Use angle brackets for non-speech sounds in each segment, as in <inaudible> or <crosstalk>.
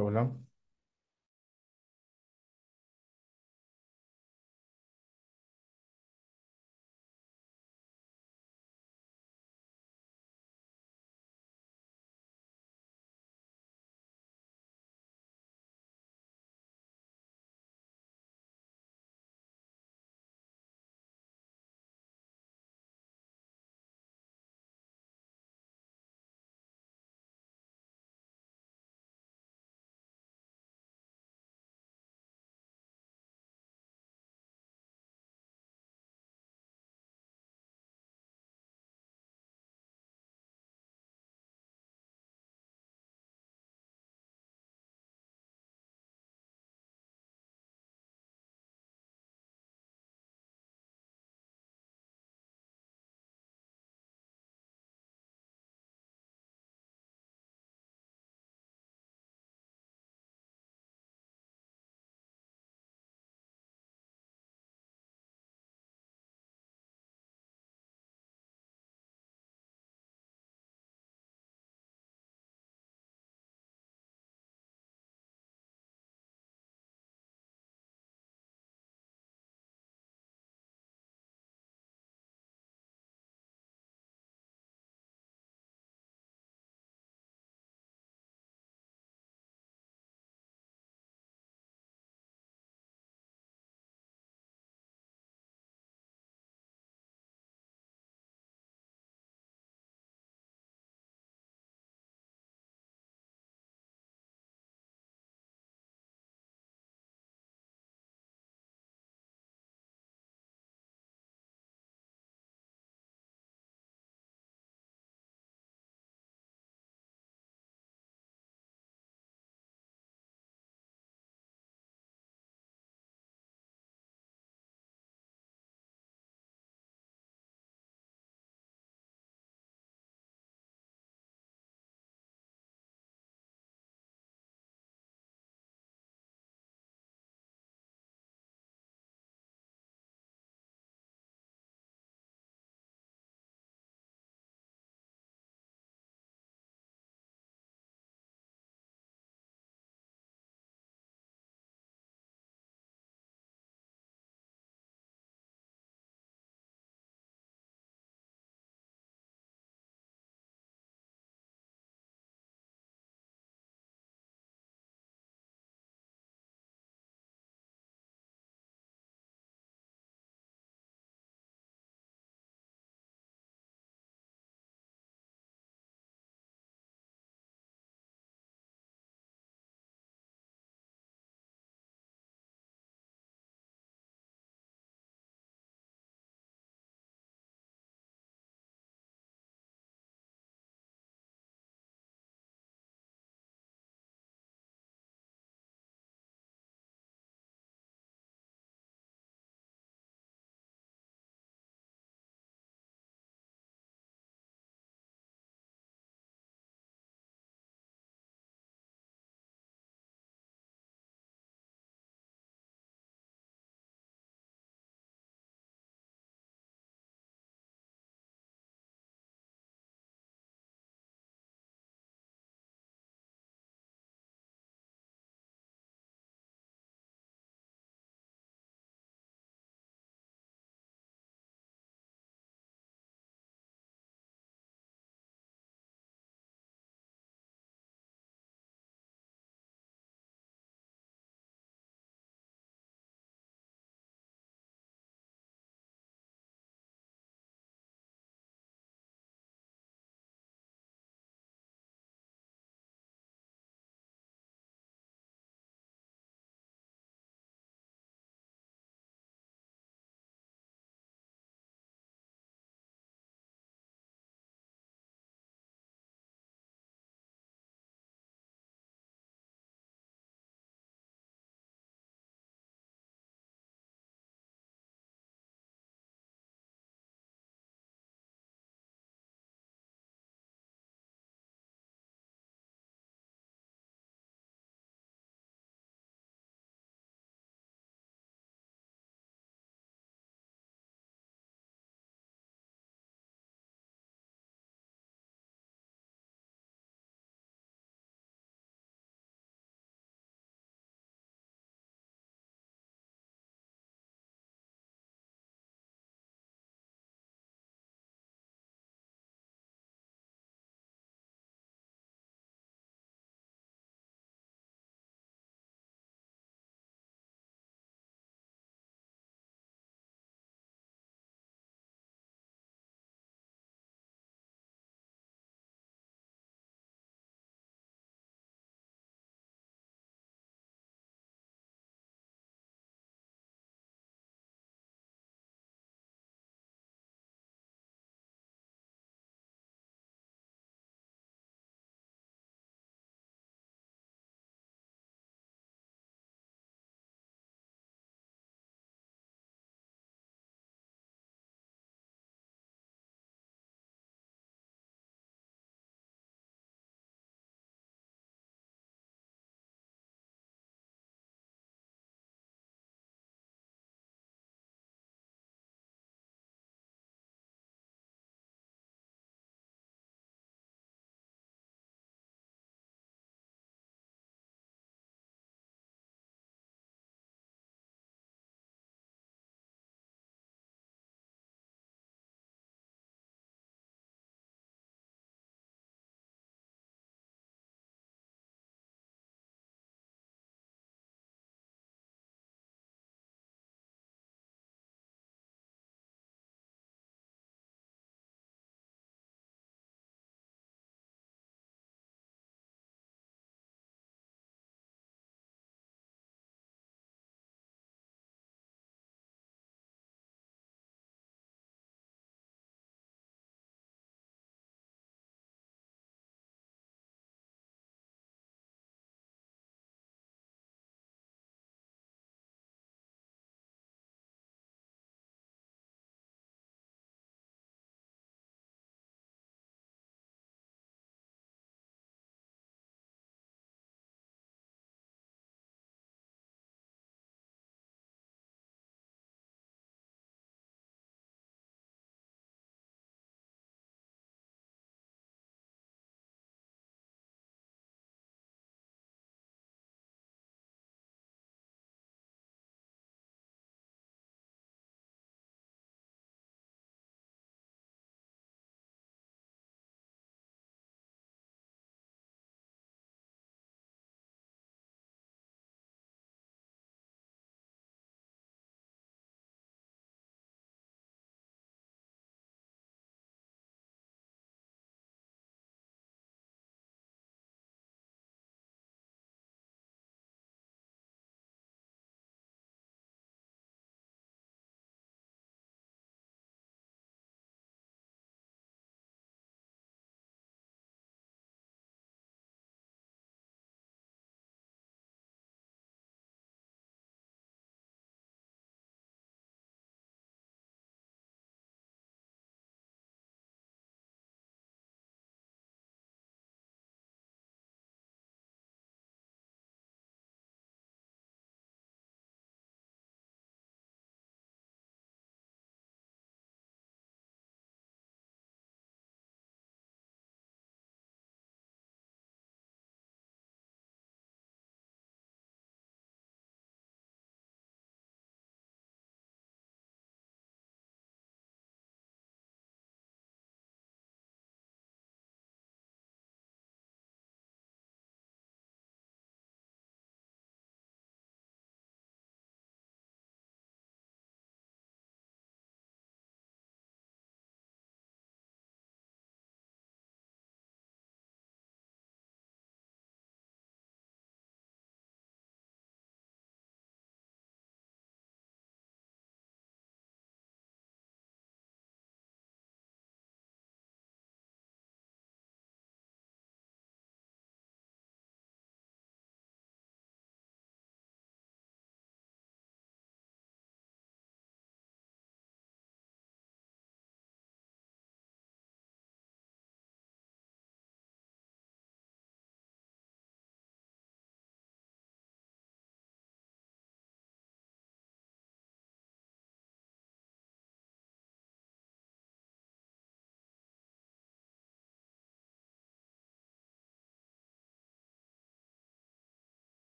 Hola.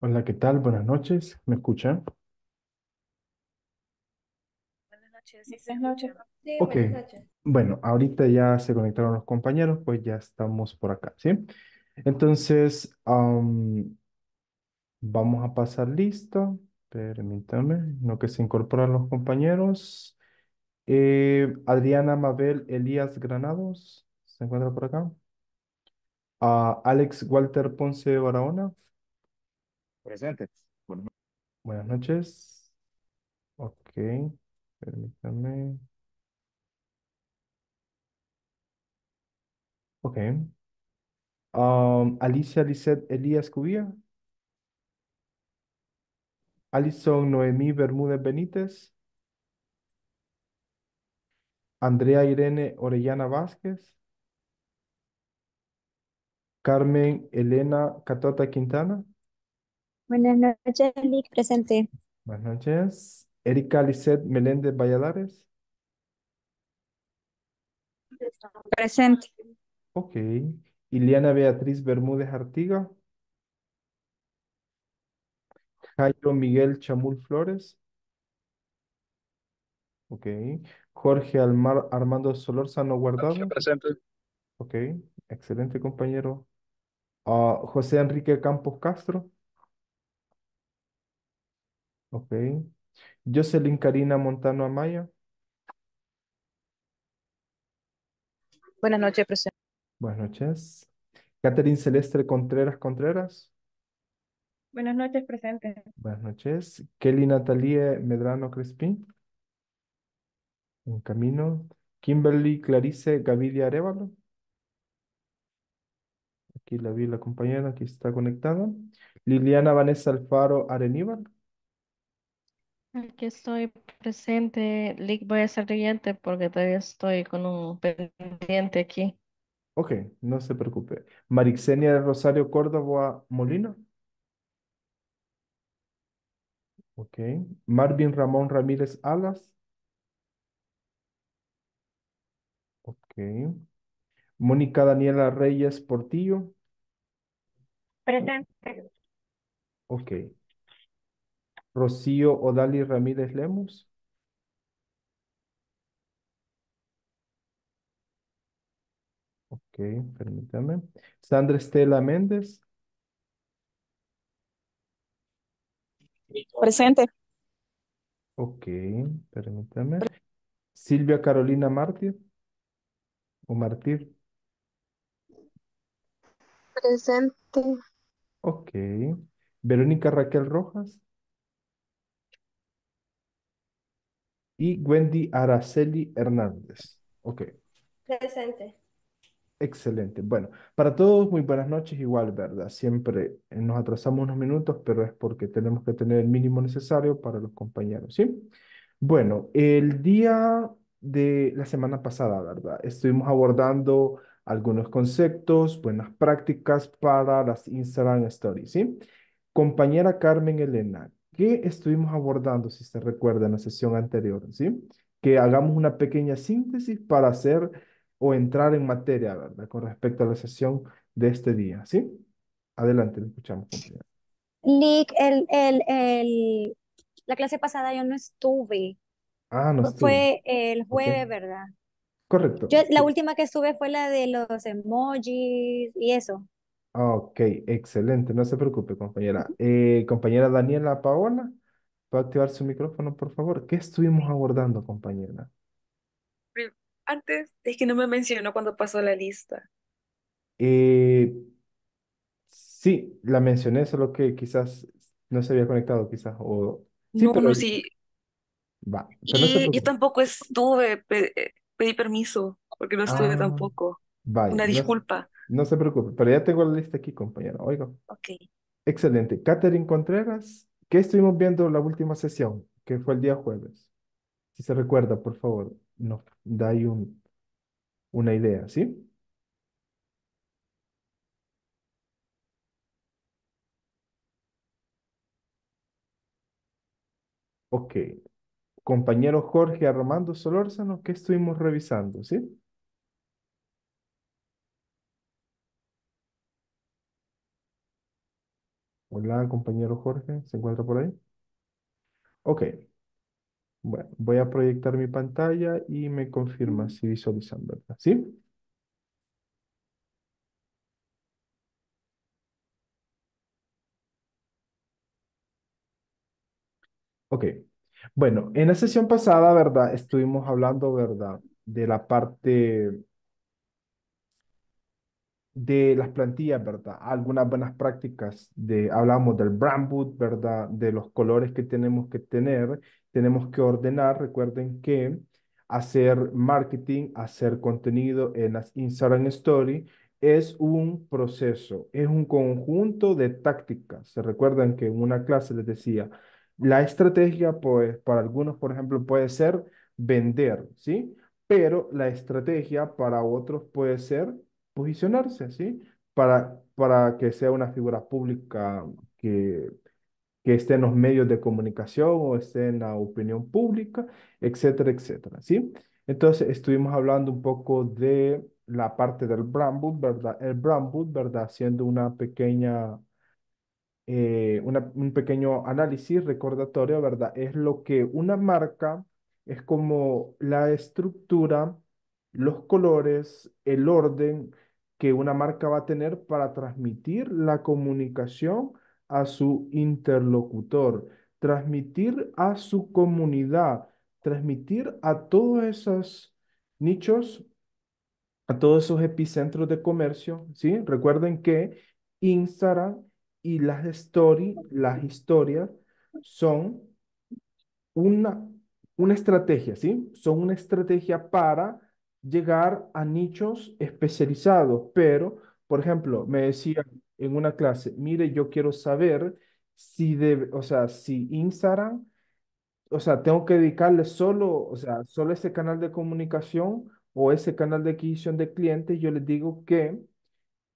Hola, ¿qué tal? Buenas noches. ¿Me escuchan? Buenas noches, sí, Buenas Sí, buenas noches. bueno, ahorita ya se conectaron los compañeros, pues ya estamos por acá, ¿sí? Entonces, vamos a pasar listo. Permítanme, no que se incorporan los compañeros. Eh, Adriana Mabel Elías Granados, ¿se encuentra por acá? Ah, Alex Walter Ponce Barahona. Presente. Buenas noches. Ok, permítame. Ok. Um, Alicia Lisset Elías Cubía. Alison Noemí Bermúdez Benítez. Andrea Irene Orellana Vázquez. Carmen Elena Catota Quintana. Buenas noches, Eric, presente. Buenas noches. Erika Lisset Meléndez Valladares. Presente. Ok. Ileana Beatriz Bermúdez Artiga. Jairo Miguel Chamul Flores. Ok. Jorge Almar, Armando Solórzano Guardado. Presente. Ok. Excelente, compañero. Ah, José Enrique Campos Castro. Ok. Jocelyn Karina Montano Amaya. Buenas noches, presente. Buenas noches. Catherine Celeste Contreras Contreras. Buenas noches, presente. Buenas noches. Kelly Natalie Medrano Crespin En camino. Kimberly Clarice Gavidia Arevalo. Aquí la vi la compañera, aquí está conectada. Liliana Vanessa Alfaro Areníbal. Aquí estoy presente, Lick, voy a ser siguiente porque todavía estoy con un pendiente aquí. Ok, no se preocupe. Marixenia Rosario Córdoba Molina. Ok. Marvin Ramón Ramírez Alas. Ok. Mónica Daniela Reyes Portillo. Presente. Ok. Rocío Odali Ramírez Lemos. Ok, permítame. Sandra Estela Méndez. Presente. Ok, permítame. Silvia Carolina Mártir. O Martir. Presente. Ok. Verónica Raquel Rojas. Y Wendy Araceli Hernández. Ok. Presente. Excelente. Bueno, para todos, muy buenas noches. Igual, ¿verdad? Siempre nos atrasamos unos minutos, pero es porque tenemos que tener el mínimo necesario para los compañeros, ¿sí? Bueno, el día de la semana pasada, ¿verdad? Estuvimos abordando algunos conceptos, buenas prácticas para las Instagram Stories, ¿sí? Compañera Carmen Elena, ¿Qué estuvimos abordando, si se recuerda, en la sesión anterior, ¿sí? Que hagamos una pequeña síntesis para hacer o entrar en materia, ¿verdad? Con respecto a la sesión de este día, ¿sí? Adelante, escuchamos. Nick, el, el, el, la clase pasada yo no estuve. Ah, no estuve. Fue el jueves, ¿verdad? Correcto. la última que estuve fue la de los emojis y eso. Ok, excelente, no se preocupe, compañera. Eh, compañera Daniela Paola, ¿puede activar su micrófono, por favor? ¿Qué estuvimos abordando, compañera? Antes, es que no me mencionó cuando pasó la lista. Eh, sí, la mencioné, solo que quizás no se había conectado, quizás, o... No, no, sí. va, Y yo tampoco estuve, eh, pedí permiso, porque no estuve ah, tampoco. Una disculpa. No se preocupe, pero ya tengo la lista aquí, compañero. Oiga. Ok. Excelente. Catherine Contreras, ¿qué estuvimos viendo la última sesión? Que fue el día jueves. Si se recuerda, por favor, nos da ahí un, una idea, ¿sí? Ok. Compañero Jorge Armando Solórzano, ¿qué estuvimos revisando, sí? Hola, compañero Jorge, ¿se encuentra por ahí? Ok, bueno, voy a proyectar mi pantalla y me confirma si visualizan, ¿verdad? ¿Sí? Ok, bueno, en la sesión pasada, ¿verdad? Estuvimos hablando, ¿verdad? De la parte de las plantillas, ¿verdad? Algunas buenas prácticas de, hablamos del brand boot, ¿verdad? De los colores que tenemos que tener, tenemos que ordenar, recuerden que hacer marketing, hacer contenido en las Instagram Story es un proceso, es un conjunto de tácticas. Se recuerdan que en una clase les decía, la estrategia, pues, para algunos, por ejemplo, puede ser vender, ¿sí? Pero la estrategia para otros puede ser posicionarse, ¿sí? Para, para que sea una figura pública que, que esté en los medios de comunicación o esté en la opinión pública, etcétera, etcétera, ¿sí? Entonces estuvimos hablando un poco de la parte del brand ¿verdad? El brand ¿verdad? Haciendo una pequeña, eh, una, un pequeño análisis recordatorio, ¿verdad? Es lo que una marca es como la estructura, los colores, el orden, que una marca va a tener para transmitir la comunicación a su interlocutor, transmitir a su comunidad, transmitir a todos esos nichos, a todos esos epicentros de comercio, ¿sí? Recuerden que Instagram y las story, las historias son una, una estrategia, ¿sí? Son una estrategia para llegar a nichos especializados, pero, por ejemplo, me decía en una clase, mire, yo quiero saber si debe, o sea, si Instagram, o sea, tengo que dedicarle solo, o sea, solo ese canal de comunicación o ese canal de adquisición de clientes, yo les digo que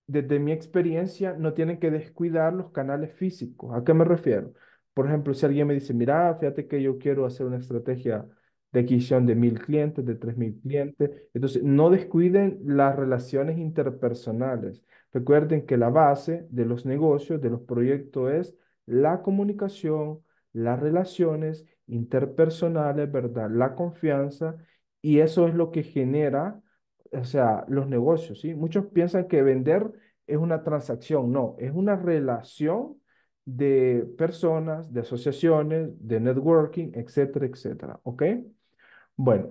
desde mi experiencia no tienen que descuidar los canales físicos. ¿A qué me refiero? Por ejemplo, si alguien me dice, mira, fíjate que yo quiero hacer una estrategia de adquisición de mil clientes, de tres mil clientes. Entonces, no descuiden las relaciones interpersonales. Recuerden que la base de los negocios, de los proyectos es la comunicación, las relaciones interpersonales, ¿verdad? La confianza y eso es lo que genera, o sea, los negocios, ¿sí? Muchos piensan que vender es una transacción, no, es una relación de personas, de asociaciones, de networking, etcétera, etcétera, ¿ok? Bueno,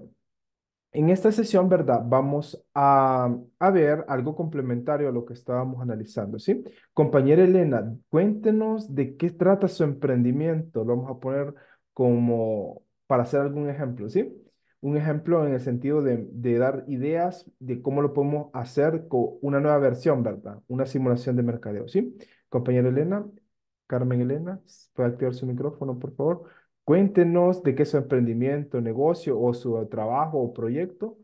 en esta sesión, ¿verdad? Vamos a, ver algo complementario a lo que estábamos analizando, ¿sí? Compañera Elena, cuéntenos de qué trata su emprendimiento. Lo vamos a poner como para hacer algún ejemplo, ¿sí? Un ejemplo en el sentido de, de dar ideas de cómo lo podemos hacer con una nueva versión, ¿verdad? Una simulación de mercadeo, ¿sí? Compañera Elena, Carmen Elena, puede activar su micrófono, por favor. Cuéntenos de qué es su emprendimiento, negocio o su trabajo o proyecto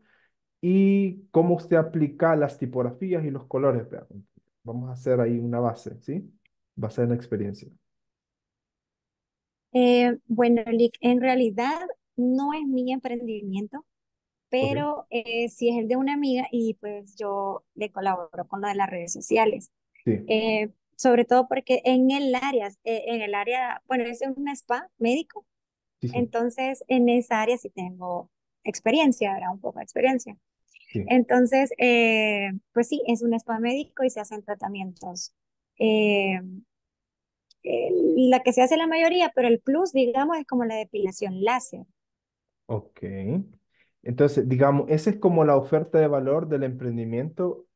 y cómo usted aplica las tipografías y los colores. Vamos a hacer ahí una base, ¿sí? Basada en la experiencia. Eh, bueno, en realidad no es mi emprendimiento, pero si eh, sí es el de una amiga y pues yo le colaboro con lo de las redes sociales. Sí. Eh, sobre todo porque en el área, eh, en el área, bueno, es un spa médico, entonces en esa área sí tengo experiencia, habrá un poco de experiencia. Entonces, eh, pues sí, es un spa médico y se hacen tratamientos. Eh, la que se hace la mayoría, pero el plus, digamos, es como la depilación láser. Ok. Entonces, digamos, esa es como la oferta de valor del emprendimiento,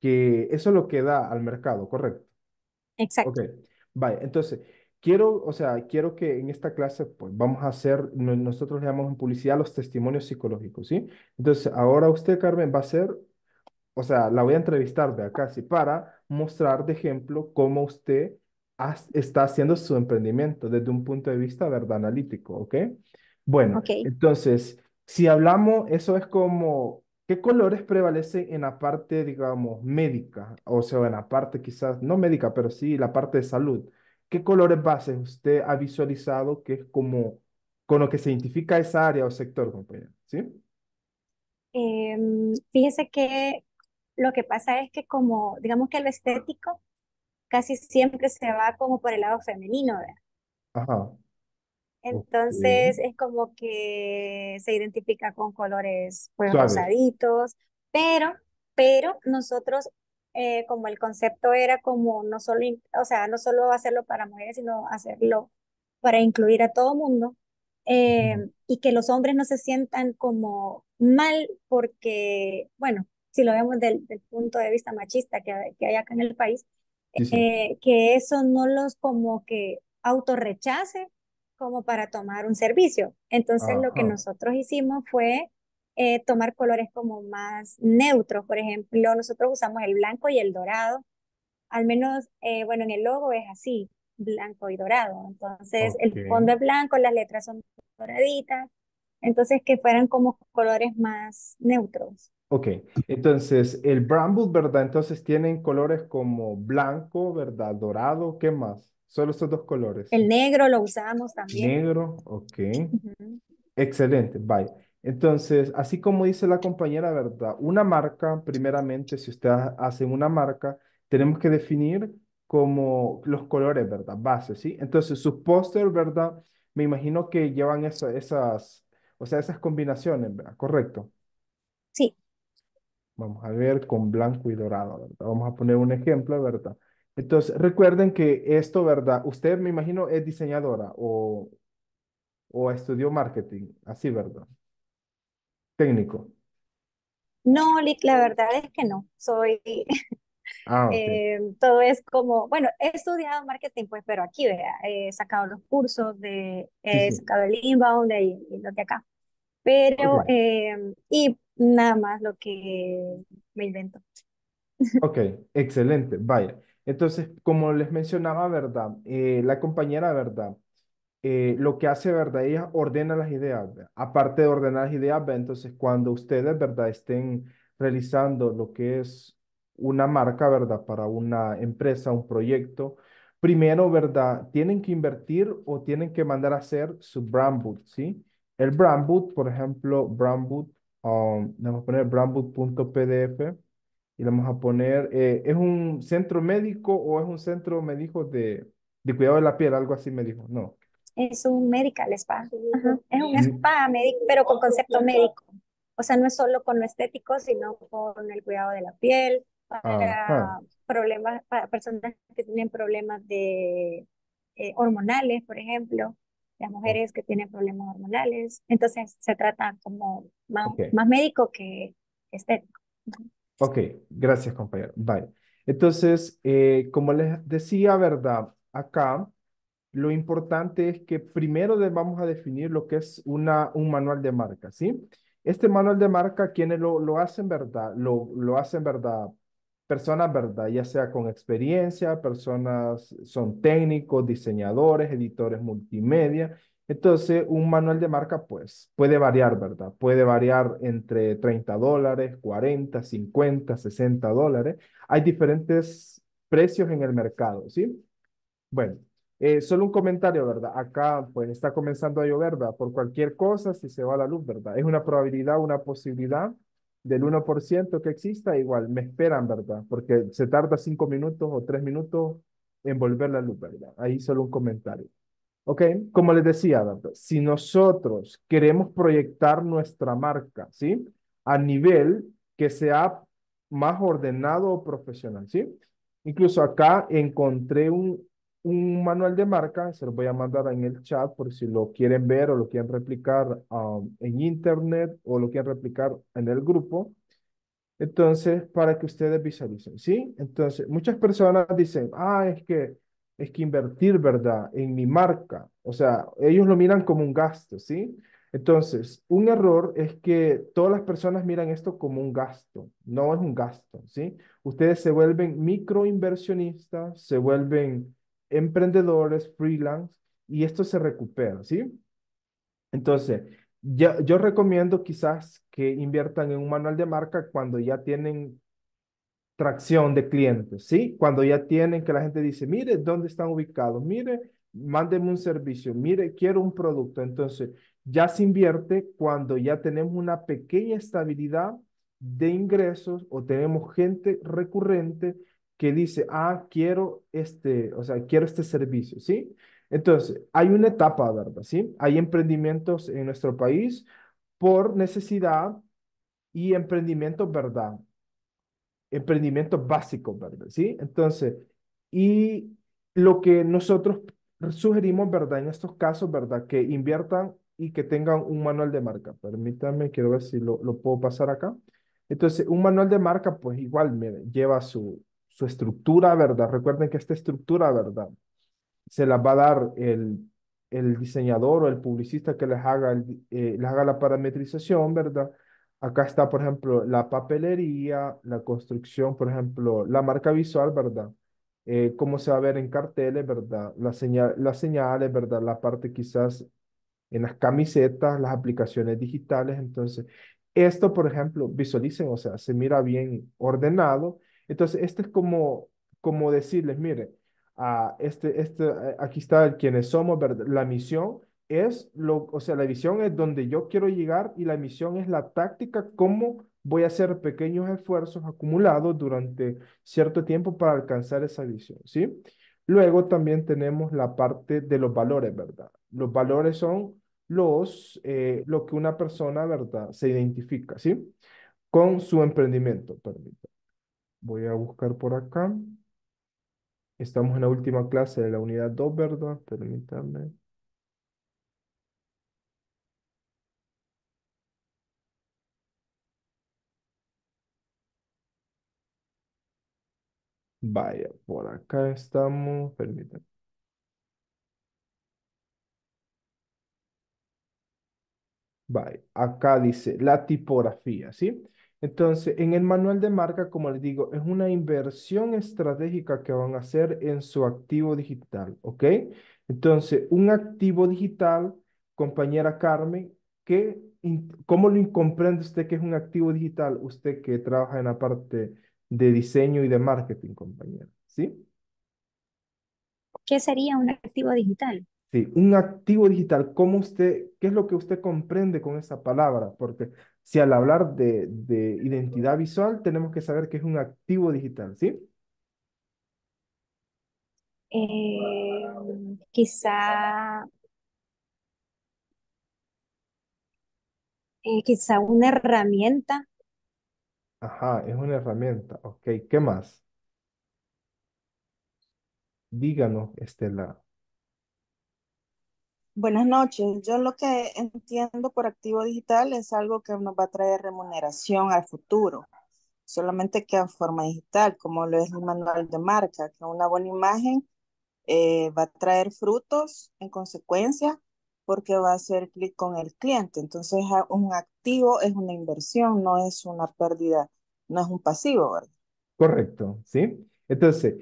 que eso es lo que da al mercado, ¿correcto? Exacto. Ok, vale, entonces, quiero, o sea, quiero que en esta clase, pues vamos a hacer, nosotros le llamamos en publicidad los testimonios psicológicos, ¿sí? Entonces, ahora usted, Carmen, va a ser, o sea, la voy a entrevistar, de acá, ¿sí? para mostrar de ejemplo cómo usted está haciendo su emprendimiento desde un punto de vista, ¿verdad? Analítico, ¿ok? Bueno, entonces, si hablamos, eso es como ¿Qué colores prevalecen en la parte, digamos, médica? O sea, en la parte quizás, no médica, pero sí la parte de salud. ¿Qué colores bases usted ha visualizado que es como con lo que se identifica esa área o sector, compañera? ¿Sí? Eh, fíjese que lo que pasa es que como, digamos que lo estético casi siempre se va como por el lado femenino, ¿verdad? Ajá. Entonces es como que se identifica con colores pues, rosaditos, pero, pero nosotros, eh, como el concepto era como no solo, o sea, no hacerlo para mujeres, sino hacerlo para incluir a todo mundo em, y que los hombres no se sientan como mal porque, bueno, si lo vemos del, el punto de vista machista que, hay acá en el país, eh, que eso no los como que autorrechace como para tomar un servicio. Entonces lo que nosotros hicimos fue eh, tomar colores como más neutros. Por ejemplo, nosotros usamos el blanco y el dorado. Al menos, eh, bueno, en el logo es así, blanco y dorado. Entonces el fondo es blanco, las letras son doraditas. Entonces que fueran como colores más neutros. Ok, entonces el Bramble, ¿verdad? Entonces tienen colores como blanco, ¿verdad? Dorado, ¿qué más? Solo estos dos colores. El negro lo usamos también. Negro, ok. Excelente, bye. Entonces, así como dice la compañera, ¿verdad? Una marca, primeramente, si usted hace una marca, tenemos que definir como los colores, ¿verdad? Bases, ¿sí? Entonces, sus póster, ¿verdad? Me imagino que llevan esas, o sea, esas combinaciones, ¿verdad? ¿Correcto? Sí. Vamos a ver con blanco y dorado, ¿verdad? Vamos a poner un ejemplo, ¿verdad? Entonces, recuerden que esto, ¿verdad? Usted, me imagino, es diseñadora o, o estudió marketing, así, ¿verdad? Técnico. No, Lick, la verdad es que no. Soy. Ah, <laughs> eh, todo es como, bueno, he estudiado marketing, pues, pero aquí, vea, he sacado los cursos de, he sacado el inbound y, lo de acá. Pero, em, y nada más lo que me invento. Ok, excelente, vaya. Entonces, como les mencionaba, ¿verdad? Eh, la compañera, ¿verdad? Eh, lo que hace, ¿verdad? Ella ordena las ideas. Aparte de ordenar las ideas, entonces cuando ustedes, ¿verdad? Estén realizando lo que es una marca, ¿verdad? Para una empresa, un proyecto. Primero, ¿verdad? Tienen que invertir o tienen que mandar a hacer su brand boot, ¿sí? El brand boot, por ejemplo, brand boot, um, vamos a poner brandboot.pdf y le vamos a poner, eh, ¿es un centro médico o es un centro, me dijo, de, de cuidado de la piel? Algo así me dijo, no. Es un medical spa. Es un spa médico, pero con concepto médico. O sea, no es solo con lo estético, sino con el cuidado de la piel, para problemas, para personas que tienen problemas de eh, hormonales, por ejemplo, las mujeres que tienen problemas hormonales. Entonces se trata como más médico que estético. Ok, gracias compañero. Bye. Entonces, eh, como les decía, ¿verdad? Acá lo importante es que primero vamos a definir lo que es una, un manual de marca, ¿sí? Este manual de marca, ¿quiénes lo, lo hacen, verdad? Lo, lo hacen, verdad, personas, ¿verdad? Ya sea con experiencia, personas son técnicos, diseñadores, editores multimedia, entonces, un manual de marca, pues, puede variar, ¿verdad? Puede variar entre 30 dólares, 40, 50, 60 dólares. Hay diferentes precios en el mercado, ¿sí? Bueno, eh, solo un comentario, ¿verdad? Acá, pues, está comenzando a llover, ¿verdad? Por cualquier cosa, si se va la luz, ¿verdad? Es una probabilidad, una posibilidad del 1% que exista, igual, me esperan, ¿verdad? Porque se tarda 5 minutos o 3 minutos en volver la luz, ¿verdad? Ahí solo un comentario. ¿Ok? Como les decía, si nosotros queremos proyectar nuestra marca, ¿sí? A nivel que sea más ordenado o profesional, ¿sí? Incluso acá encontré un, un manual de marca, se lo voy a mandar en el chat por si lo quieren ver o lo quieren replicar um, en internet o lo quieren replicar en el grupo. Entonces, para que ustedes visualicen, ¿sí? Entonces, muchas personas dicen, ah, es que es que invertir, ¿verdad?, en mi marca. O sea, ellos lo miran como un gasto, ¿sí? Entonces, un error es que todas las personas miran esto como un gasto. No es un gasto, ¿sí? Ustedes se vuelven microinversionistas, se vuelven emprendedores, freelance, y esto se recupera, ¿sí? Entonces, yo, yo recomiendo quizás que inviertan en un manual de marca cuando ya tienen tracción de clientes, ¿sí? Cuando ya tienen que la gente dice, mire, ¿dónde están ubicados? Mire, mándeme un servicio, mire, quiero un producto. Entonces, ya se invierte cuando ya tenemos una pequeña estabilidad de ingresos o tenemos gente recurrente que dice, ah, quiero este, o sea, quiero este servicio, ¿sí? Entonces, hay una etapa, ¿verdad? ¿Sí? Hay emprendimientos en nuestro país por necesidad y emprendimiento, ¿verdad? emprendimiento básico, ¿verdad? ¿Sí? Entonces, y lo que nosotros sugerimos, ¿verdad? En estos casos, ¿verdad? Que inviertan y que tengan un manual de marca. Permítanme, quiero ver si lo, lo puedo pasar acá. Entonces, un manual de marca, pues igual, miren, lleva su, su estructura, ¿verdad? Recuerden que esta estructura, ¿verdad? Se la va a dar el, el diseñador o el publicista que les haga, el, eh, les haga la parametrización, ¿verdad? Acá está, por ejemplo, la papelería, la construcción, por ejemplo, la marca visual, ¿verdad? Eh, cómo se va a ver en carteles, ¿verdad? Las, señal, las señales, ¿verdad? La parte quizás en las camisetas, las aplicaciones digitales. Entonces, esto, por ejemplo, visualicen, o sea, se mira bien ordenado. Entonces, este es como, como decirles, mire, a ah, este, este, eh, aquí está el, quienes somos, ¿verdad? La misión es lo, o sea, la visión es donde yo quiero llegar y la misión es la táctica, cómo voy a hacer pequeños esfuerzos acumulados durante cierto tiempo para alcanzar esa visión, ¿sí? Luego también tenemos la parte de los valores, ¿verdad? Los valores son los, eh, lo que una persona, ¿verdad? Se identifica, ¿sí? Con su emprendimiento, Voy a buscar por acá. Estamos en la última clase de la unidad 2, ¿verdad? permítame Vaya, por acá estamos. permítanme. Vaya, acá dice la tipografía, ¿sí? Entonces, en el manual de marca, como les digo, es una inversión estratégica que van a hacer en su activo digital, ¿ok? Entonces, un activo digital, compañera Carmen, ¿cómo lo comprende usted que es un activo digital? Usted que trabaja en la parte de diseño y de marketing, compañera, ¿Sí? ¿Qué sería un activo digital? Sí, un activo digital, ¿cómo usted, qué es lo que usted comprende con esa palabra? Porque si al hablar de, identidad visual tenemos que saber qué es un activo digital, ¿sí? Em, quizá, eh, quizá una herramienta Ajá, es una herramienta. Ok, ¿qué más? Díganos, Estela. Buenas noches. Yo lo que entiendo por activo digital es algo que nos va a traer remuneración al futuro, solamente que en forma digital, como lo es el manual de marca, que una buena imagen eh, va a traer frutos en consecuencia porque va a hacer clic con el cliente. Entonces, un activo es una inversión, no es una pérdida, no es un pasivo, ¿verdad? Correcto, ¿sí? Entonces,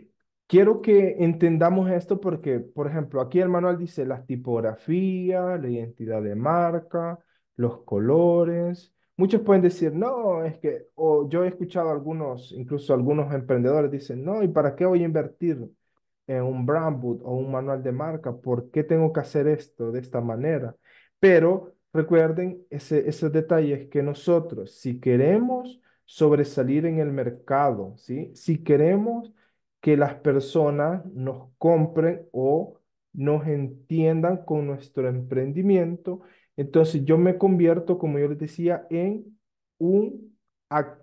quiero que entendamos esto porque, por ejemplo, aquí el manual dice la tipografía, la identidad de marca, los colores. Muchos pueden decir, no, es que, o yo he escuchado algunos, incluso algunos emprendedores dicen, no, ¿y para qué voy a invertir en un brand book o un manual de marca, ¿por qué tengo que hacer esto de esta manera? Pero recuerden esos detalles que nosotros, si queremos sobresalir en el mercado, ¿sí? si queremos que las personas nos compren o nos entiendan con nuestro emprendimiento, entonces yo me convierto, como yo les decía, en un,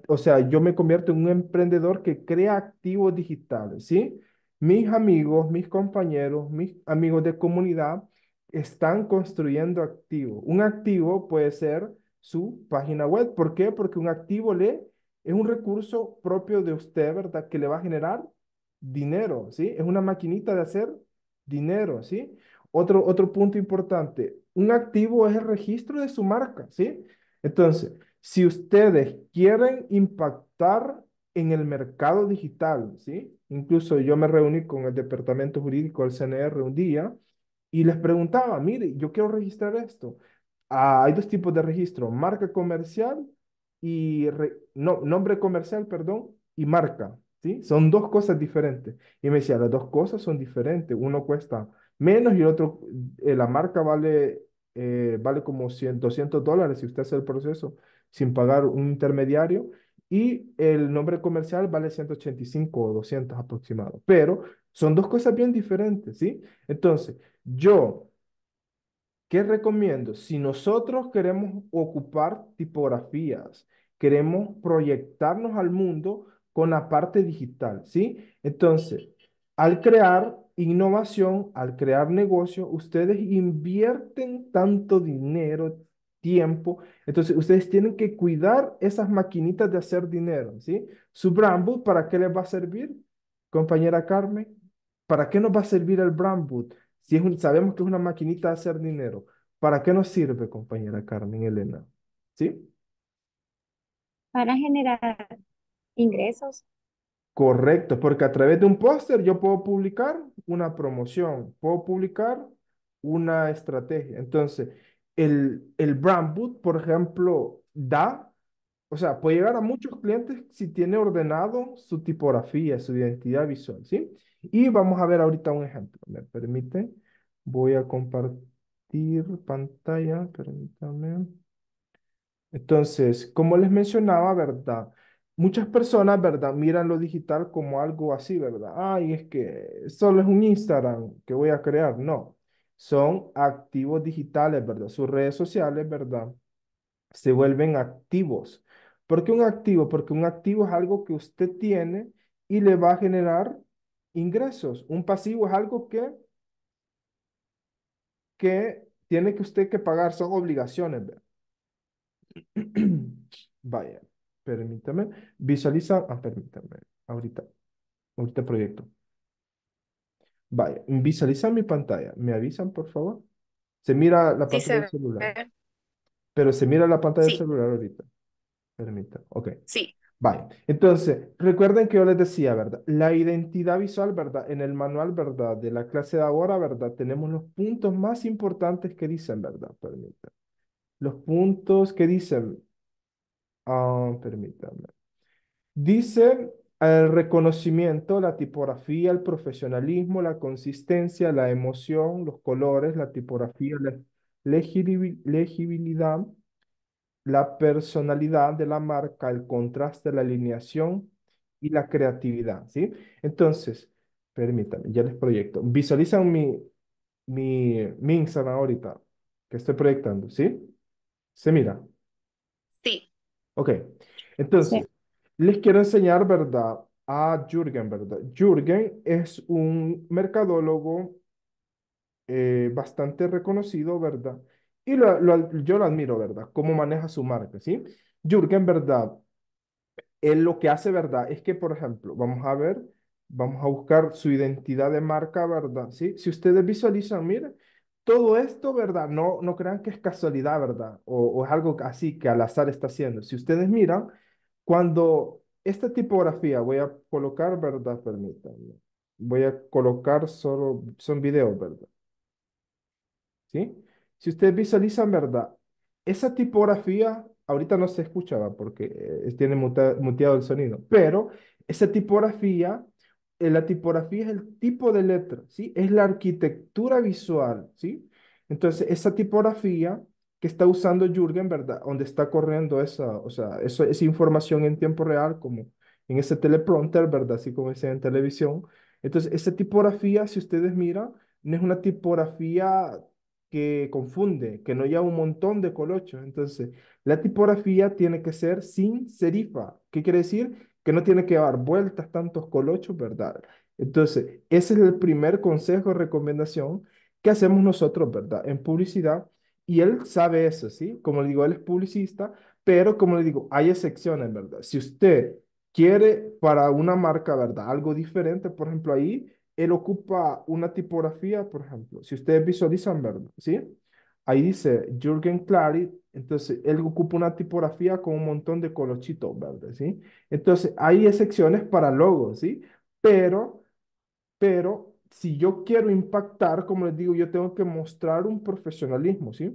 o sea, yo me convierto en un emprendedor que crea activos digitales, ¿sí? mis amigos, mis compañeros, mis amigos de comunidad están construyendo activo. Un activo puede ser su página web. ¿Por qué? Porque un activo le es un recurso propio de usted, ¿verdad? Que le va a generar dinero, ¿sí? Es una maquinita de hacer dinero, ¿sí? Otro, otro punto importante, un activo es el registro de su marca, ¿sí? Entonces, si ustedes quieren impactar en el mercado digital, ¿sí? Incluso yo me reuní con el departamento jurídico del CNR un día y les preguntaba, mire, yo quiero registrar esto. Ah, hay dos tipos de registro, marca comercial y, no, nombre comercial, perdón, y marca, ¿sí? Son dos cosas diferentes. Y me decía, las dos cosas son diferentes, uno cuesta menos y el otro, eh, la marca vale, eh, vale como 100, 200 dólares si usted hace el proceso sin pagar un intermediario y el nombre comercial vale 185 o 200 aproximado. Pero son dos cosas bien diferentes, ¿sí? Entonces, yo, ¿qué recomiendo? Si nosotros queremos ocupar tipografías, queremos proyectarnos al mundo con la parte digital, ¿sí? Entonces, al crear innovación, al crear negocio, ustedes invierten tanto dinero, tiempo. Entonces, ustedes tienen que cuidar esas maquinitas de hacer dinero, ¿sí? Su Brandboot, ¿para qué les va a servir, compañera Carmen? ¿Para qué nos va a servir el Brandboot? Si es un, sabemos que es una maquinita de hacer dinero, ¿para qué nos sirve, compañera Carmen Elena? ¿Sí? Para generar ingresos. Correcto, porque a través de un póster yo puedo publicar una promoción, puedo publicar una estrategia. Entonces, el, brand boot, por ejemplo, da, o sea, puede llegar a muchos clientes si tiene ordenado su tipografía, su identidad visual, ¿sí? Y vamos a ver ahorita un ejemplo. ¿Me permite Voy a compartir pantalla, permítame Entonces, como les mencionaba, ¿verdad? Muchas personas, ¿verdad? Miran lo digital como algo así, ¿verdad? Ay, es que solo es un Instagram que voy a crear. No, son activos digitales, ¿verdad? Sus redes sociales, ¿verdad? Se vuelven activos. ¿Por qué un activo? Porque un activo es algo que usted tiene y le va a generar ingresos. Un pasivo es algo que, que tiene que usted que pagar, son obligaciones. ¿verdad? <clears throat> Vaya, permítame. Visualiza, ah, permítame, ahorita, ahorita proyecto. Vaya, visualizan mi pantalla. ¿Me avisan, por favor? Se mira la pantalla del celular. Pero se mira la pantalla del celular ahorita. Permítanme. Ok. Sí. Vaya. Entonces, recuerden que yo les decía, ¿verdad? La identidad visual, ¿verdad? En el manual, ¿verdad? De la clase de ahora, ¿verdad? Tenemos los puntos más importantes que dicen, ¿verdad? Permítanme. Los puntos que dicen. Ah, permítanme. Dicen... El reconocimiento, la tipografía, el profesionalismo, la consistencia, la emoción, los colores, la tipografía, la legibilidad, la personalidad de la marca, el contraste, la alineación y la creatividad, ¿sí? Entonces, permítanme, ya les proyecto. Visualizan mi, mi, Instagram ahorita que estoy proyectando, ¿sí? ¿Se mira? Sí. Ok. Entonces, les quiero enseñar, ¿verdad? A Jürgen, ¿verdad? Jürgen es un mercadólogo eh, bastante reconocido, ¿verdad? Y yo lo admiro, ¿verdad? Cómo maneja su marca, ¿sí? Jürgen, ¿verdad? Él lo que hace, ¿verdad? Es que, por ejemplo, vamos a ver, vamos a buscar su identidad de marca, ¿verdad? ¿Sí? Si ustedes visualizan, miren, todo esto, ¿verdad? No, no crean que es casualidad, ¿verdad? o es algo así que al azar está haciendo. Si ustedes miran, cuando esta tipografía, voy a colocar, ¿verdad? Permítanme. Voy a colocar solo, son videos, ¿verdad? ¿Sí? Si ustedes visualizan, ¿verdad? Esa tipografía, ahorita no se escuchaba porque eh, tiene muteado el sonido, pero esa tipografía, eh, la tipografía es el tipo de letra, ¿sí? Es la arquitectura visual, ¿sí? Entonces, esa tipografía está usando Jürgen, ¿verdad? Donde está corriendo esa, o sea, eso, esa información en tiempo real, como en ese teleprompter, ¿verdad? Así como decía en televisión. Entonces, esa tipografía, si ustedes miran, no es una tipografía que confunde, que no lleva un montón de colochos. Entonces, la tipografía tiene que ser sin serifa. ¿Qué quiere decir? Que no tiene que dar vueltas tantos colochos, ¿verdad? Entonces, ese es el primer consejo, recomendación que hacemos nosotros, ¿verdad? En publicidad, y él sabe eso, ¿sí? Como le digo, él es publicista, pero como le digo, hay excepciones, ¿verdad? Si usted quiere para una marca, ¿verdad? Algo diferente, por ejemplo, ahí él ocupa una tipografía, por ejemplo. Si ustedes visualizan, ¿verdad? ¿Sí? Ahí dice Jürgen Clary, entonces él ocupa una tipografía con un montón de colochitos, ¿verdad? ¿Sí? Entonces hay excepciones para logos, ¿sí? Pero, pero si yo quiero impactar, como les digo, yo tengo que mostrar un profesionalismo, ¿sí?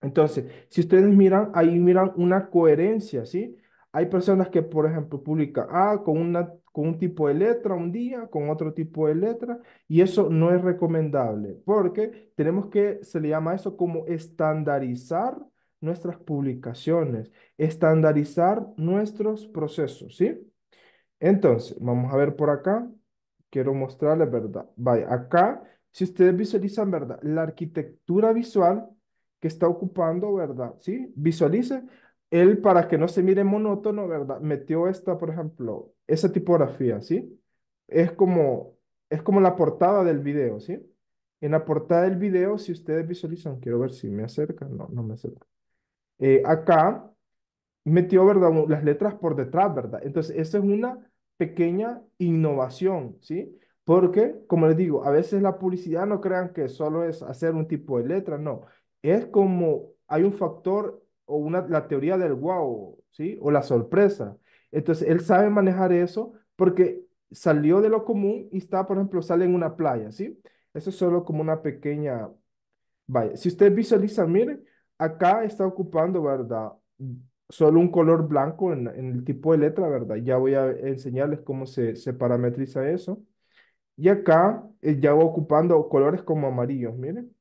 Entonces, si ustedes miran, ahí miran una coherencia, ¿sí? Hay personas que, por ejemplo, publican, ah, con, una, con un tipo de letra un día, con otro tipo de letra, y eso no es recomendable, porque tenemos que, se le llama eso como estandarizar nuestras publicaciones, estandarizar nuestros procesos, ¿sí? Entonces, vamos a ver por acá quiero mostrarles, ¿verdad? Vaya, acá, si ustedes visualizan, ¿verdad? La arquitectura visual que está ocupando, ¿verdad? ¿Sí? Visualice. Él, para que no se mire monótono, ¿verdad? Metió esta, por ejemplo, esa tipografía, ¿sí? Es como, es como la portada del video, ¿sí? En la portada del video, si ustedes visualizan, quiero ver si me acerca, no, no me acerca. Eh, acá metió, ¿verdad? Las letras por detrás, ¿verdad? Entonces, esa es una pequeña innovación, ¿sí? Porque, como les digo, a veces la publicidad no crean que solo es hacer un tipo de letra, no. Es como hay un factor o una, la teoría del wow, ¿sí? O la sorpresa. Entonces, él sabe manejar eso porque salió de lo común y está, por ejemplo, sale en una playa, ¿sí? Eso es solo como una pequeña... Vaya, si usted visualiza, miren, acá está ocupando, ¿verdad? solo un color blanco en, el tipo de letra, ¿verdad? Ya voy a enseñarles cómo se, se parametriza eso. Y acá eh, ya va ocupando colores como amarillos, miren.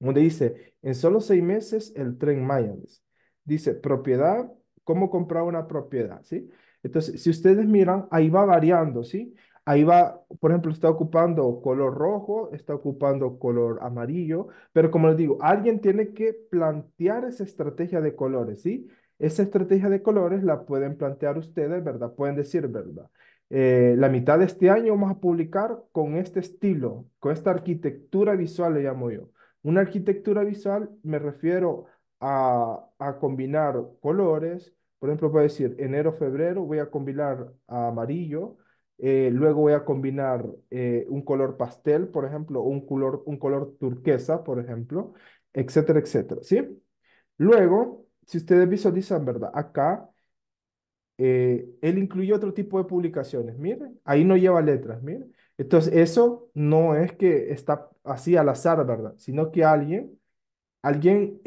Donde dice, en solo seis meses el tren Mayans. Dice, propiedad, cómo comprar una propiedad, ¿sí? Entonces, si ustedes miran, ahí va variando, ¿sí? Ahí va, por ejemplo, está ocupando color rojo, está ocupando color amarillo, pero como les digo, alguien tiene que plantear esa estrategia de colores, ¿sí? Esa estrategia de colores la pueden plantear ustedes, ¿verdad? Pueden decir, ¿verdad? Eh, la mitad de este año vamos a publicar con este estilo, con esta arquitectura visual, le llamo yo. Una arquitectura visual me refiero a, combinar colores, por ejemplo, puedo decir, enero, febrero voy a combinar amarillo, eh, luego voy a combinar eh, un color pastel, por ejemplo, un color, un color turquesa, por ejemplo, etcétera, etcétera, ¿sí? Luego, si ustedes visualizan, ¿verdad? Acá, eh, él incluye otro tipo de publicaciones, miren, ahí no lleva letras, miren. Entonces, eso no es que está así al azar, ¿verdad? Sino que alguien, alguien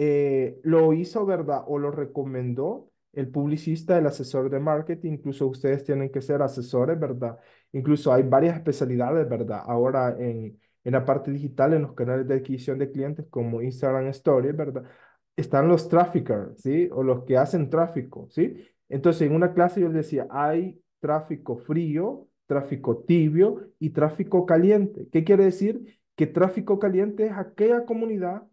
lo hizo, ¿verdad? O lo recomendó el publicista, el asesor de marketing, incluso ustedes tienen que ser asesores, ¿verdad? Incluso hay varias especialidades, ¿verdad? Ahora en, en la parte digital, en los canales de adquisición de clientes como Instagram Stories, ¿verdad? Están los traffickers, ¿sí? O los que hacen tráfico, ¿sí? Entonces, en una clase yo les decía, hay tráfico frío, tráfico tibio y tráfico caliente. ¿Qué quiere decir? Que tráfico caliente es aquella comunidad